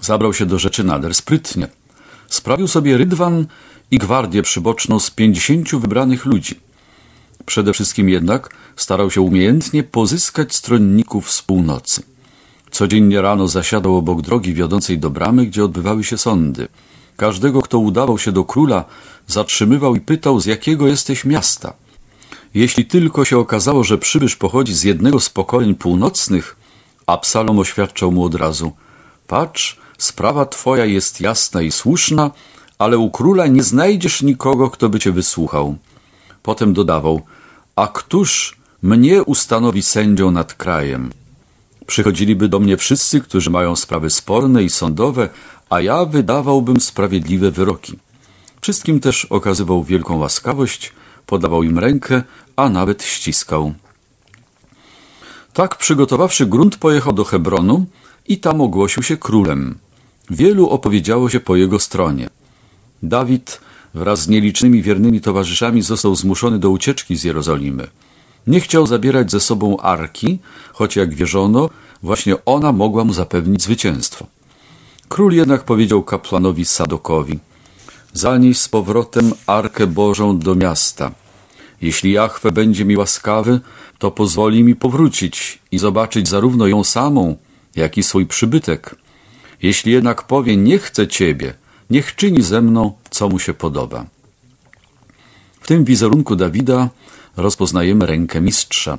Zabrał się do rzeczy nader sprytnie – sprawił sobie rydwan i gwardię przyboczną z pięćdziesięciu wybranych ludzi. Przede wszystkim jednak starał się umiejętnie pozyskać stronników z północy. Codziennie rano zasiadał obok drogi wiodącej do bramy, gdzie odbywały się sądy. Każdego, kto udawał się do króla, zatrzymywał i pytał, z jakiego jesteś miasta. Jeśli tylko się okazało, że przybysz pochodzi z jednego z pokoleń północnych, Absalom oświadczał mu od razu: Patrz, Sprawa twoja jest jasna i słuszna, ale u króla nie znajdziesz nikogo, kto by cię wysłuchał. Potem dodawał: A któż mnie ustanowi sędzią nad krajem? Przychodziliby do mnie wszyscy, którzy mają sprawy sporne i sądowe, a ja wydawałbym sprawiedliwe wyroki. Wszystkim też okazywał wielką łaskawość, podawał im rękę, a nawet ściskał. Tak przygotowawszy grunt, pojechał do Hebronu i tam ogłosił się królem. Wielu opowiedziało się po jego stronie. Dawid wraz z nielicznymi wiernymi towarzyszami został zmuszony do ucieczki z Jerozolimy. Nie chciał zabierać ze sobą arki, choć jak wierzono, właśnie ona mogła mu zapewnić zwycięstwo. Król jednak powiedział kaplanowi Sadokowi: Zanieś z powrotem arkę Bożą do miasta. Jeśli Jachwe będzie mi łaskawy, to pozwoli mi powrócić i zobaczyć zarówno ją samą, jak i swój przybytek. Jeśli jednak powie, nie chcę ciebie, niech czyni ze mną, co mu się podoba. W tym wizerunku Dawida rozpoznajemy rękę mistrza.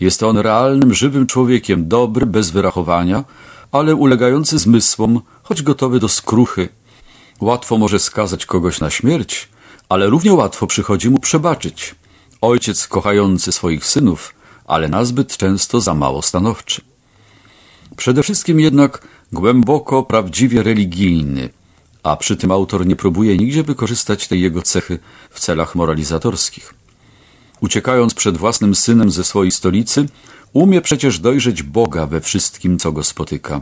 Jest on realnym, żywym człowiekiem, dobry, bez wyrachowania, ale ulegający zmysłom, choć gotowy do skruchy. Łatwo może skazać kogoś na śmierć, ale równie łatwo przychodzi mu przebaczyć. Ojciec kochający swoich synów, ale nazbyt często za mało stanowczy. Przede wszystkim jednak głęboko prawdziwie religijny, a przy tym autor nie próbuje nigdzie wykorzystać tej jego cechy w celach moralizatorskich. Uciekając przed własnym synem ze swojej stolicy, umie przecież dojrzeć Boga we wszystkim, co go spotyka.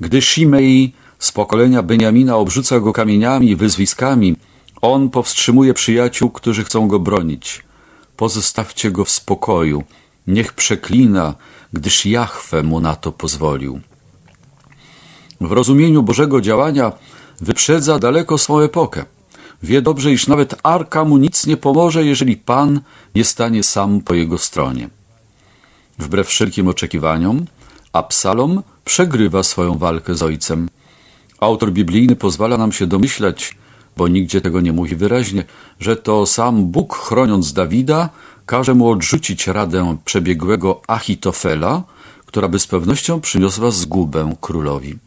Gdy Shimei z pokolenia Beniamina obrzuca go kamieniami i wyzwiskami, on powstrzymuje przyjaciół, którzy chcą go bronić. Pozostawcie go w spokoju, niech przeklina, gdyż Jahwe mu na to pozwolił w rozumieniu Bożego działania wyprzedza daleko swą epokę. Wie dobrze, iż nawet arka mu nic nie pomoże, jeżeli Pan nie stanie sam po jego stronie. Wbrew wszelkim oczekiwaniom, Absalom przegrywa swoją walkę z ojcem. Autor biblijny pozwala nam się domyślać, bo nigdzie tego nie mówi wyraźnie, że to sam Bóg, chroniąc Dawida, każe mu odrzucić radę przebiegłego Achitofela, która by z pewnością przyniosła zgubę królowi.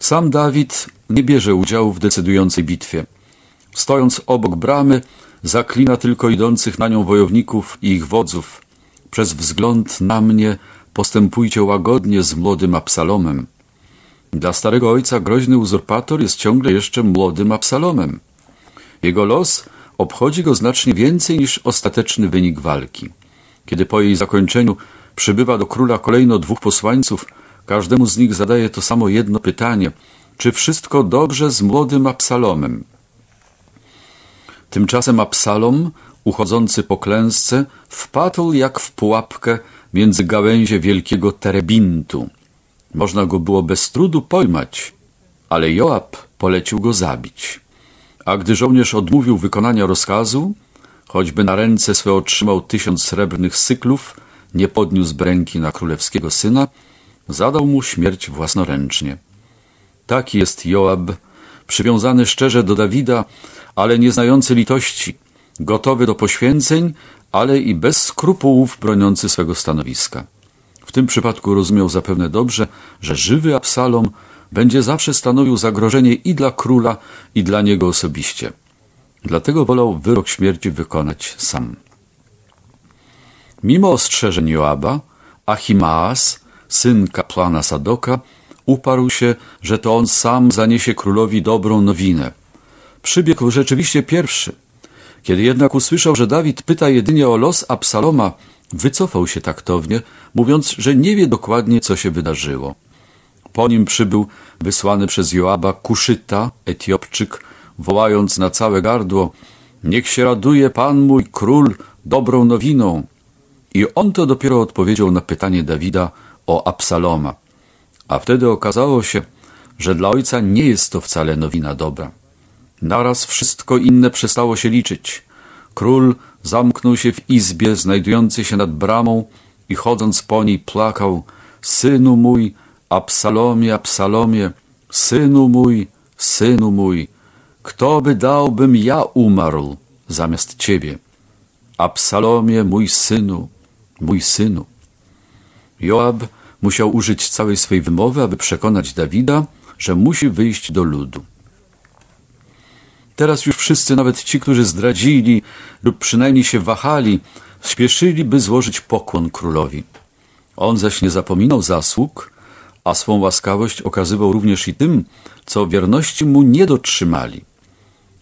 Sam Dawid nie bierze udziału w decydującej bitwie. Stojąc obok bramy, zaklina tylko idących na nią wojowników i ich wodzów. Przez wzgląd na mnie postępujcie łagodnie z młodym Absalomem. Dla starego ojca groźny uzurpator jest ciągle jeszcze młodym Absalomem. Jego los obchodzi go znacznie więcej niż ostateczny wynik walki. Kiedy po jej zakończeniu przybywa do króla kolejno dwóch posłańców, Każdemu z nich zadaje to samo jedno pytanie: czy wszystko dobrze z młodym Absalomem? Tymczasem Absalom, uchodzący po klęsce, wpadł jak w pułapkę między gałęzie wielkiego terebintu. Można go było bez trudu pojmać, ale Joab polecił go zabić. A gdy żołnierz odmówił wykonania rozkazu, choćby na ręce swe otrzymał tysiąc srebrnych syklów, nie podniósł ręki na królewskiego syna, zadał mu śmierć własnoręcznie. Taki jest Joab, przywiązany szczerze do Dawida, ale nie znający litości, gotowy do poświęceń, ale i bez skrupułów broniący swego stanowiska. W tym przypadku rozumiał zapewne dobrze, że żywy Absalom będzie zawsze stanowił zagrożenie i dla króla, i dla niego osobiście. Dlatego wolał wyrok śmierci wykonać sam. Mimo ostrzeżeń Joaba, Achimaas syn kapłana Sadoka, uparł się, że to on sam zaniesie królowi dobrą nowinę. Przybiegł rzeczywiście pierwszy. Kiedy jednak usłyszał, że Dawid pyta jedynie o los Absaloma, wycofał się taktownie, mówiąc, że nie wie dokładnie, co się wydarzyło. Po nim przybył wysłany przez Joaba Kuszyta, Etiopczyk, wołając na całe gardło: Niech się raduje pan mój król dobrą nowiną. I on to dopiero odpowiedział na pytanie Dawida, o Absaloma. A wtedy okazało się, że dla ojca nie jest to wcale nowina dobra. Naraz wszystko inne przestało się liczyć. Król zamknął się w izbie znajdującej się nad bramą i chodząc po niej plakał Synu mój, Absalomie, Absalomie, synu mój, synu mój, kto by dał, bym ja umarł zamiast ciebie. Absalomie, mój synu, mój synu. Joab Musiał użyć całej swej wymowy, aby przekonać Dawida, że musi wyjść do ludu. Teraz już wszyscy, nawet ci, którzy zdradzili lub przynajmniej się wahali, śpieszyli, by złożyć pokłon królowi. On zaś nie zapominał zasług, a swą łaskawość okazywał również i tym, co wierności mu nie dotrzymali.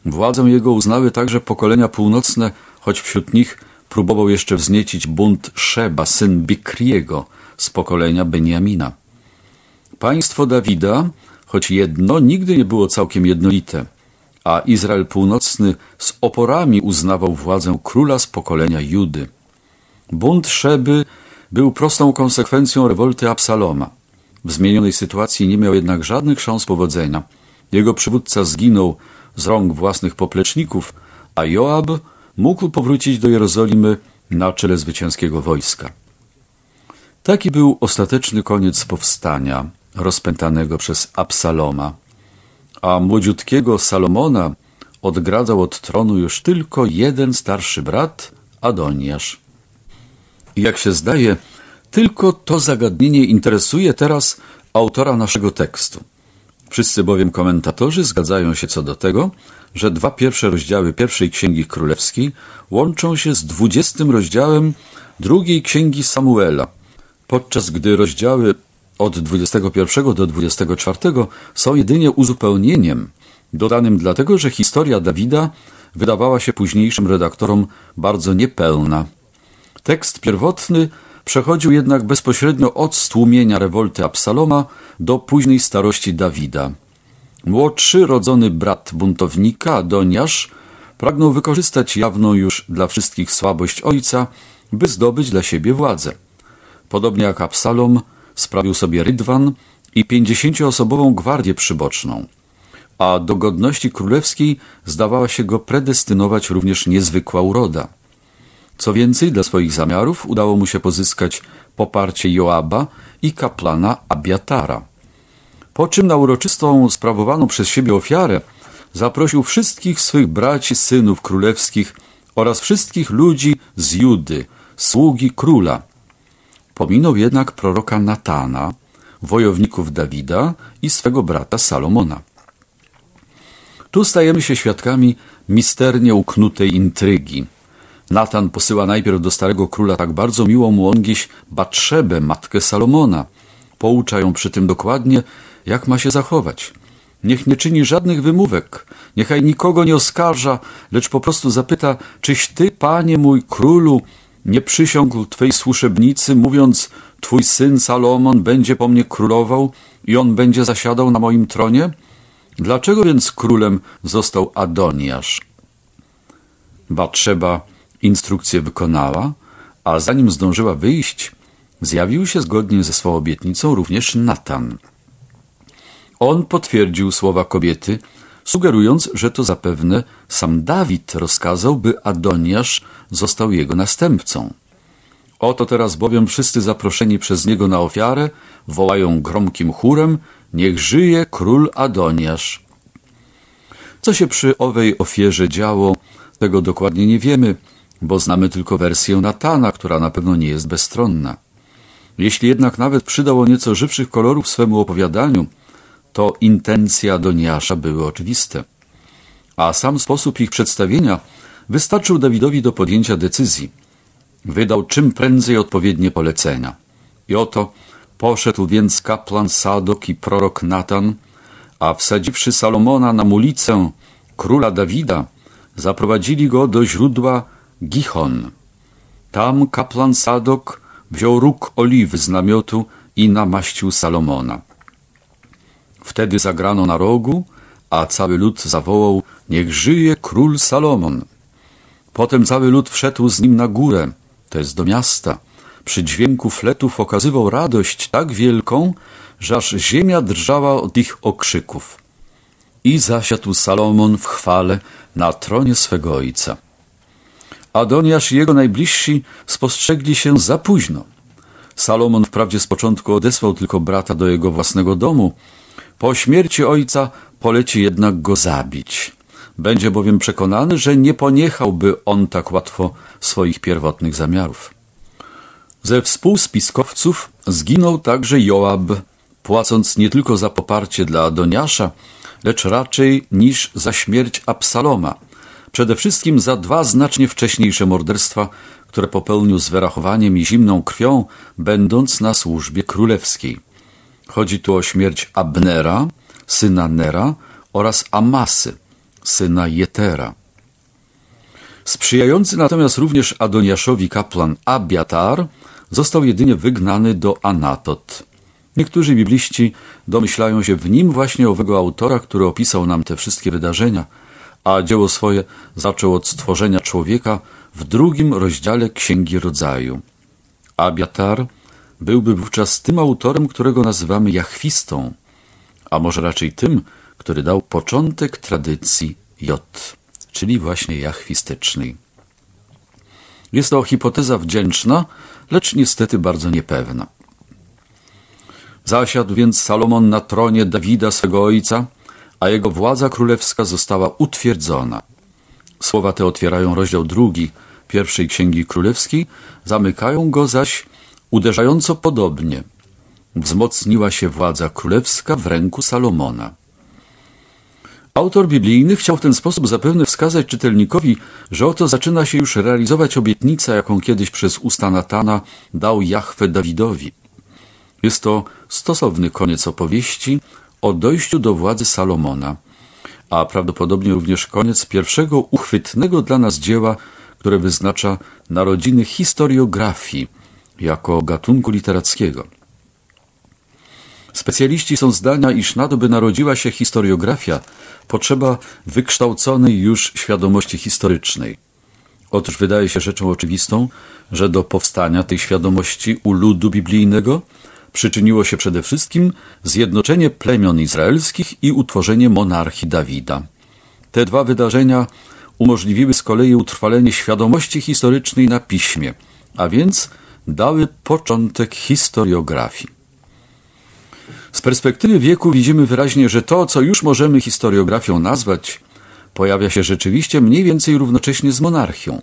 Władzę jego uznały także pokolenia północne, choć wśród nich próbował jeszcze wzniecić bunt Szeba, syn Bikriego, z pokolenia Benjamina. Państwo Dawida, choć jedno, nigdy nie było całkiem jednolite, a Izrael Północny z oporami uznawał władzę króla z pokolenia Judy. Bunt Szeby był prostą konsekwencją rewolty Absaloma. W zmienionej sytuacji nie miał jednak żadnych szans powodzenia. Jego przywódca zginął z rąk własnych popleczników, a Joab mógł powrócić do Jerozolimy na czele zwycięskiego wojska. Taki był ostateczny koniec powstania rozpętanego przez Absaloma, a młodziutkiego Salomona odgradzał od tronu już tylko jeden starszy brat, Adoniasz. I jak się zdaje, tylko to zagadnienie interesuje teraz autora naszego tekstu. Wszyscy bowiem komentatorzy zgadzają się co do tego, że dwa pierwsze rozdziały pierwszej Księgi Królewskiej łączą się z dwudziestym rozdziałem drugiej Księgi Samuela – podczas gdy rozdziały od 21 do 24 są jedynie uzupełnieniem, dodanym dlatego, że historia Dawida wydawała się późniejszym redaktorom bardzo niepełna. Tekst pierwotny przechodził jednak bezpośrednio od stłumienia rewolty Absaloma do późnej starości Dawida. Młodszy, rodzony brat buntownika, Doniarz, pragnął wykorzystać jawną już dla wszystkich słabość ojca, by zdobyć dla siebie władzę podobnie jak Absalom, sprawił sobie rydwan i pięćdziesięcioosobową gwardię przyboczną, a do godności królewskiej zdawała się go predestynować również niezwykła uroda. Co więcej, dla swoich zamiarów udało mu się pozyskać poparcie Joaba i kaplana Abiatara. Po czym na uroczystą sprawowaną przez siebie ofiarę zaprosił wszystkich swych braci, synów królewskich oraz wszystkich ludzi z Judy, sługi króla – Pominął jednak proroka Natana, wojowników Dawida i swego brata Salomona. Tu stajemy się świadkami misternie uknutej intrygi. Natan posyła najpierw do starego króla tak bardzo miłą mu ongiś Batrzebę, matkę Salomona. Poucza ją przy tym dokładnie, jak ma się zachować. Niech nie czyni żadnych wymówek, niechaj nikogo nie oskarża, lecz po prostu zapyta, czyś ty, panie mój królu, nie przysiągł Twej słuszebnicy, mówiąc, Twój syn Salomon będzie po mnie królował i on będzie zasiadał na moim tronie? Dlaczego więc królem został Adoniasz? Batrzeba instrukcję wykonała, a zanim zdążyła wyjść, zjawił się zgodnie ze swoją obietnicą również Natan. On potwierdził słowa kobiety – sugerując, że to zapewne sam Dawid rozkazał, by Adoniasz został jego następcą. Oto teraz bowiem wszyscy zaproszeni przez niego na ofiarę wołają gromkim chórem: Niech żyje król Adoniasz. Co się przy owej ofierze działo, tego dokładnie nie wiemy, bo znamy tylko wersję Natana, która na pewno nie jest bezstronna. Jeśli jednak nawet przydał o nieco żywszych kolorów swemu opowiadaniu, to intencja Doniasza były oczywiste. A sam sposób ich przedstawienia wystarczył Dawidowi do podjęcia decyzji. Wydał czym prędzej odpowiednie polecenia. I oto poszedł więc kapłan Sadok i prorok Natan, a wsadziwszy Salomona na mulicę króla Dawida, zaprowadzili go do źródła Gichon. Tam kaplan Sadok wziął róg oliwy z namiotu i namaścił Salomona. Wtedy zagrano na rogu, a cały lud zawołał Niech żyje król Salomon. Potem cały lud wszedł z nim na górę, to jest do miasta. Przy dźwięku fletów okazywał radość tak wielką, że aż ziemia drżała od ich okrzyków. I zasiadł Salomon w chwale na tronie swego ojca. Adoniasz i jego najbliżsi spostrzegli się za późno. Salomon wprawdzie z początku odesłał tylko brata do jego własnego domu, po śmierci ojca poleci jednak go zabić. Będzie bowiem przekonany, że nie poniechałby on tak łatwo swoich pierwotnych zamiarów. Ze współspiskowców zginął także Joab, płacąc nie tylko za poparcie dla Adoniasza, lecz raczej niż za śmierć Absaloma. Przede wszystkim za dwa znacznie wcześniejsze morderstwa, które popełnił z wyrachowaniem i zimną krwią, będąc na służbie królewskiej. Chodzi tu o śmierć Abnera, syna Nera oraz Amasy, syna Jetera. Sprzyjający natomiast również Adoniaszowi kapłan Abiatar został jedynie wygnany do Anatot. Niektórzy bibliści domyślają się w nim właśnie owego autora, który opisał nam te wszystkie wydarzenia, a dzieło swoje zaczął od stworzenia człowieka w drugim rozdziale Księgi Rodzaju. Abiatar byłby wówczas tym autorem, którego nazywamy jachwistą, a może raczej tym, który dał początek tradycji J, czyli właśnie jachwistycznej. Jest to hipoteza wdzięczna, lecz niestety bardzo niepewna. Zasiadł więc Salomon na tronie Dawida swego ojca, a jego władza królewska została utwierdzona. Słowa te otwierają rozdział drugi pierwszej księgi królewskiej, zamykają go zaś Uderzająco podobnie wzmocniła się władza królewska w ręku Salomona. Autor biblijny chciał w ten sposób zapewne wskazać czytelnikowi, że oto zaczyna się już realizować obietnica, jaką kiedyś przez usta Natana dał Jahwe Dawidowi. Jest to stosowny koniec opowieści o dojściu do władzy Salomona, a prawdopodobnie również koniec pierwszego uchwytnego dla nas dzieła, które wyznacza narodziny historiografii jako gatunku literackiego. Specjaliści są zdania, iż na by narodziła się historiografia, potrzeba wykształconej już świadomości historycznej. Otóż wydaje się rzeczą oczywistą, że do powstania tej świadomości u ludu biblijnego przyczyniło się przede wszystkim zjednoczenie plemion izraelskich i utworzenie monarchii Dawida. Te dwa wydarzenia umożliwiły z kolei utrwalenie świadomości historycznej na piśmie, a więc – dały początek historiografii. Z perspektywy wieku widzimy wyraźnie, że to, co już możemy historiografią nazwać, pojawia się rzeczywiście mniej więcej równocześnie z monarchią.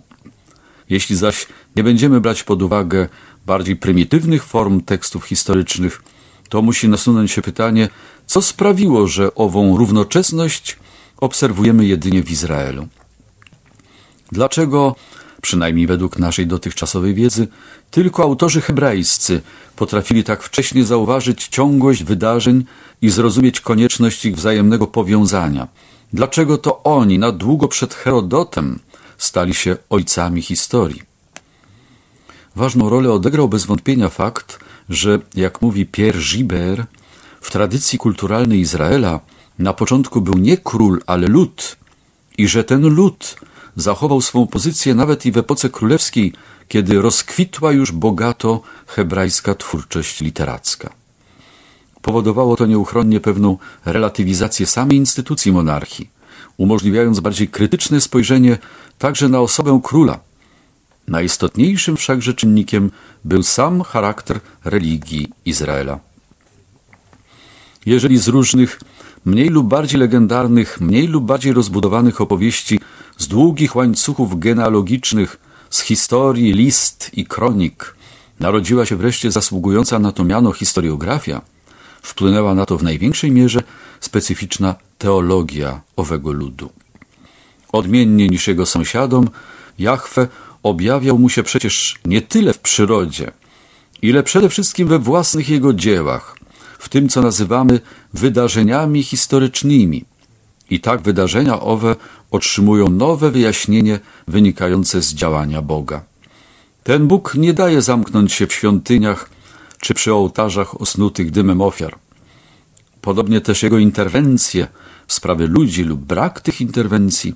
Jeśli zaś nie będziemy brać pod uwagę bardziej prymitywnych form tekstów historycznych, to musi nasunąć się pytanie, co sprawiło, że ową równoczesność obserwujemy jedynie w Izraelu. Dlaczego Przynajmniej według naszej dotychczasowej wiedzy, tylko autorzy hebrajscy potrafili tak wcześnie zauważyć ciągłość wydarzeń i zrozumieć konieczność ich wzajemnego powiązania. Dlaczego to oni na długo przed Herodotem stali się ojcami historii? Ważną rolę odegrał bez wątpienia fakt, że, jak mówi Pierre Giber, w tradycji kulturalnej Izraela na początku był nie król, ale lud i że ten lud zachował swą pozycję nawet i w epoce królewskiej, kiedy rozkwitła już bogato hebrajska twórczość literacka. Powodowało to nieuchronnie pewną relatywizację samej instytucji monarchii, umożliwiając bardziej krytyczne spojrzenie także na osobę króla. Najistotniejszym wszakże czynnikiem był sam charakter religii Izraela. Jeżeli z różnych mniej lub bardziej legendarnych, mniej lub bardziej rozbudowanych opowieści z długich łańcuchów genealogicznych, z historii, list i kronik. Narodziła się wreszcie zasługująca na to miano historiografia. Wpłynęła na to w największej mierze specyficzna teologia owego ludu. Odmiennie niż jego sąsiadom, Jahwe objawiał mu się przecież nie tyle w przyrodzie, ile przede wszystkim we własnych jego dziełach, w tym co nazywamy wydarzeniami historycznymi – i tak wydarzenia owe otrzymują nowe wyjaśnienie wynikające z działania Boga. Ten Bóg nie daje zamknąć się w świątyniach czy przy ołtarzach osnutych dymem ofiar. Podobnie też jego interwencje w sprawie ludzi lub brak tych interwencji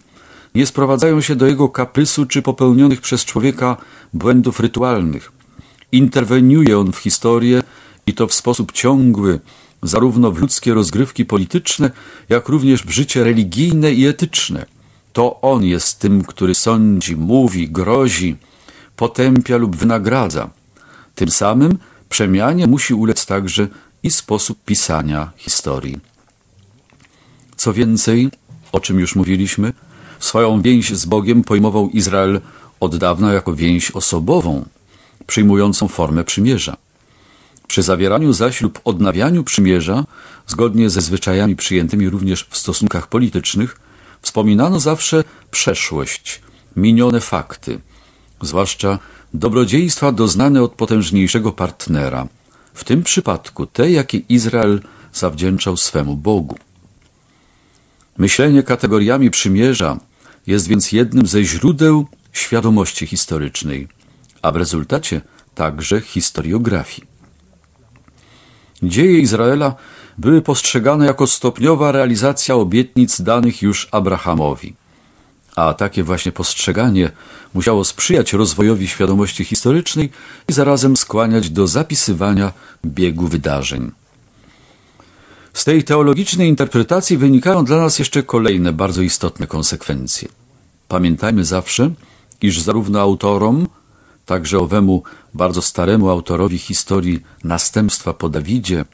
nie sprowadzają się do jego kaprysu czy popełnionych przez człowieka błędów rytualnych. Interweniuje on w historię i to w sposób ciągły, zarówno w ludzkie rozgrywki polityczne, jak również w życie religijne i etyczne. To on jest tym, który sądzi, mówi, grozi, potępia lub wynagradza. Tym samym przemianie musi ulec także i sposób pisania historii. Co więcej, o czym już mówiliśmy, swoją więź z Bogiem pojmował Izrael od dawna jako więź osobową, przyjmującą formę przymierza. Przy zawieraniu zaś lub odnawianiu przymierza, zgodnie ze zwyczajami przyjętymi również w stosunkach politycznych, wspominano zawsze przeszłość, minione fakty, zwłaszcza dobrodziejstwa doznane od potężniejszego partnera, w tym przypadku te, jakie Izrael zawdzięczał swemu Bogu. Myślenie kategoriami przymierza jest więc jednym ze źródeł świadomości historycznej, a w rezultacie także historiografii. Dzieje Izraela były postrzegane jako stopniowa realizacja obietnic danych już Abrahamowi. A takie właśnie postrzeganie musiało sprzyjać rozwojowi świadomości historycznej i zarazem skłaniać do zapisywania biegu wydarzeń. Z tej teologicznej interpretacji wynikają dla nas jeszcze kolejne bardzo istotne konsekwencje. Pamiętajmy zawsze, iż zarówno autorom, także owemu bardzo staremu autorowi historii następstwa po Dawidzie,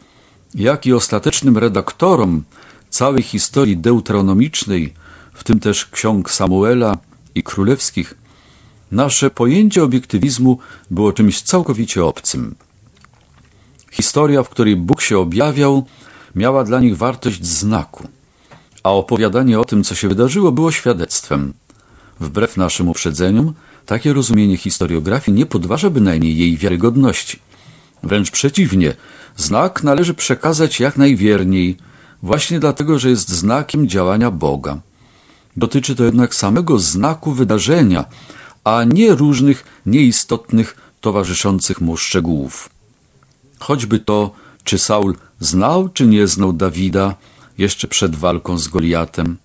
jak i ostatecznym redaktorom całej historii deuteronomicznej, w tym też ksiąg Samuela i królewskich, nasze pojęcie obiektywizmu było czymś całkowicie obcym. Historia, w której Bóg się objawiał, miała dla nich wartość znaku, a opowiadanie o tym, co się wydarzyło, było świadectwem. Wbrew naszym uprzedzeniom, takie rozumienie historiografii nie podważa bynajmniej jej wiarygodności. Wręcz przeciwnie, znak należy przekazać jak najwierniej, właśnie dlatego, że jest znakiem działania Boga. Dotyczy to jednak samego znaku wydarzenia, a nie różnych nieistotnych towarzyszących mu szczegółów. Choćby to, czy Saul znał czy nie znał Dawida jeszcze przed walką z Goliatem.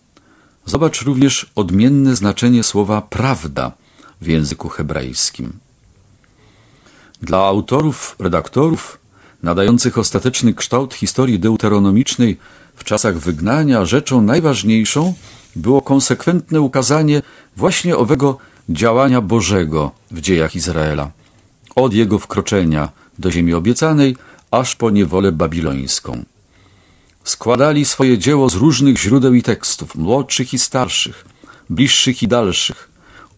Zobacz również odmienne znaczenie słowa prawda – w języku hebrajskim. Dla autorów, redaktorów, nadających ostateczny kształt historii deuteronomicznej w czasach wygnania, rzeczą najważniejszą było konsekwentne ukazanie właśnie owego działania Bożego w dziejach Izraela, od jego wkroczenia do ziemi obiecanej, aż po niewolę babilońską. Składali swoje dzieło z różnych źródeł i tekstów, młodszych i starszych, bliższych i dalszych,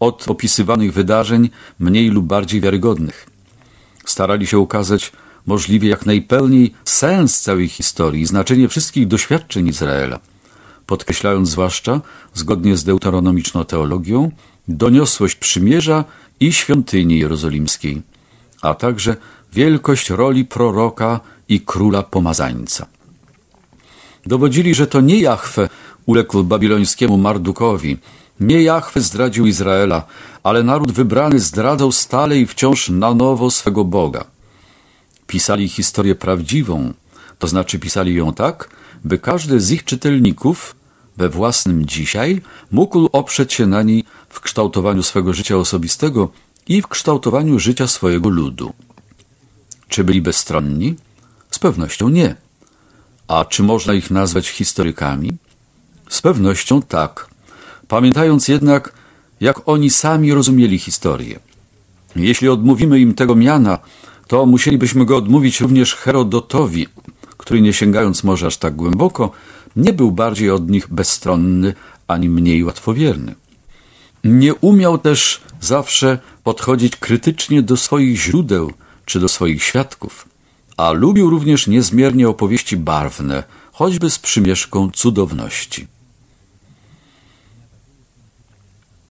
od opisywanych wydarzeń mniej lub bardziej wiarygodnych. Starali się ukazać możliwie jak najpełniej sens całej historii i znaczenie wszystkich doświadczeń Izraela, podkreślając zwłaszcza, zgodnie z deuteronomiczną teologią, doniosłość przymierza i świątyni jerozolimskiej, a także wielkość roli proroka i króla pomazańca. Dowodzili, że to nie Jahwe uległ babilońskiemu Mardukowi, nie Jachwy zdradził Izraela, ale naród wybrany zdradzał stale i wciąż na nowo swego Boga. Pisali historię prawdziwą, to znaczy pisali ją tak, by każdy z ich czytelników we własnym dzisiaj mógł oprzeć się na niej w kształtowaniu swego życia osobistego i w kształtowaniu życia swojego ludu. Czy byli bezstronni? Z pewnością nie. A czy można ich nazwać historykami? Z pewnością tak pamiętając jednak, jak oni sami rozumieli historię. Jeśli odmówimy im tego miana, to musielibyśmy go odmówić również Herodotowi, który nie sięgając może aż tak głęboko, nie był bardziej od nich bezstronny ani mniej łatwowierny. Nie umiał też zawsze podchodzić krytycznie do swoich źródeł czy do swoich świadków, a lubił również niezmiernie opowieści barwne, choćby z przymieszką cudowności.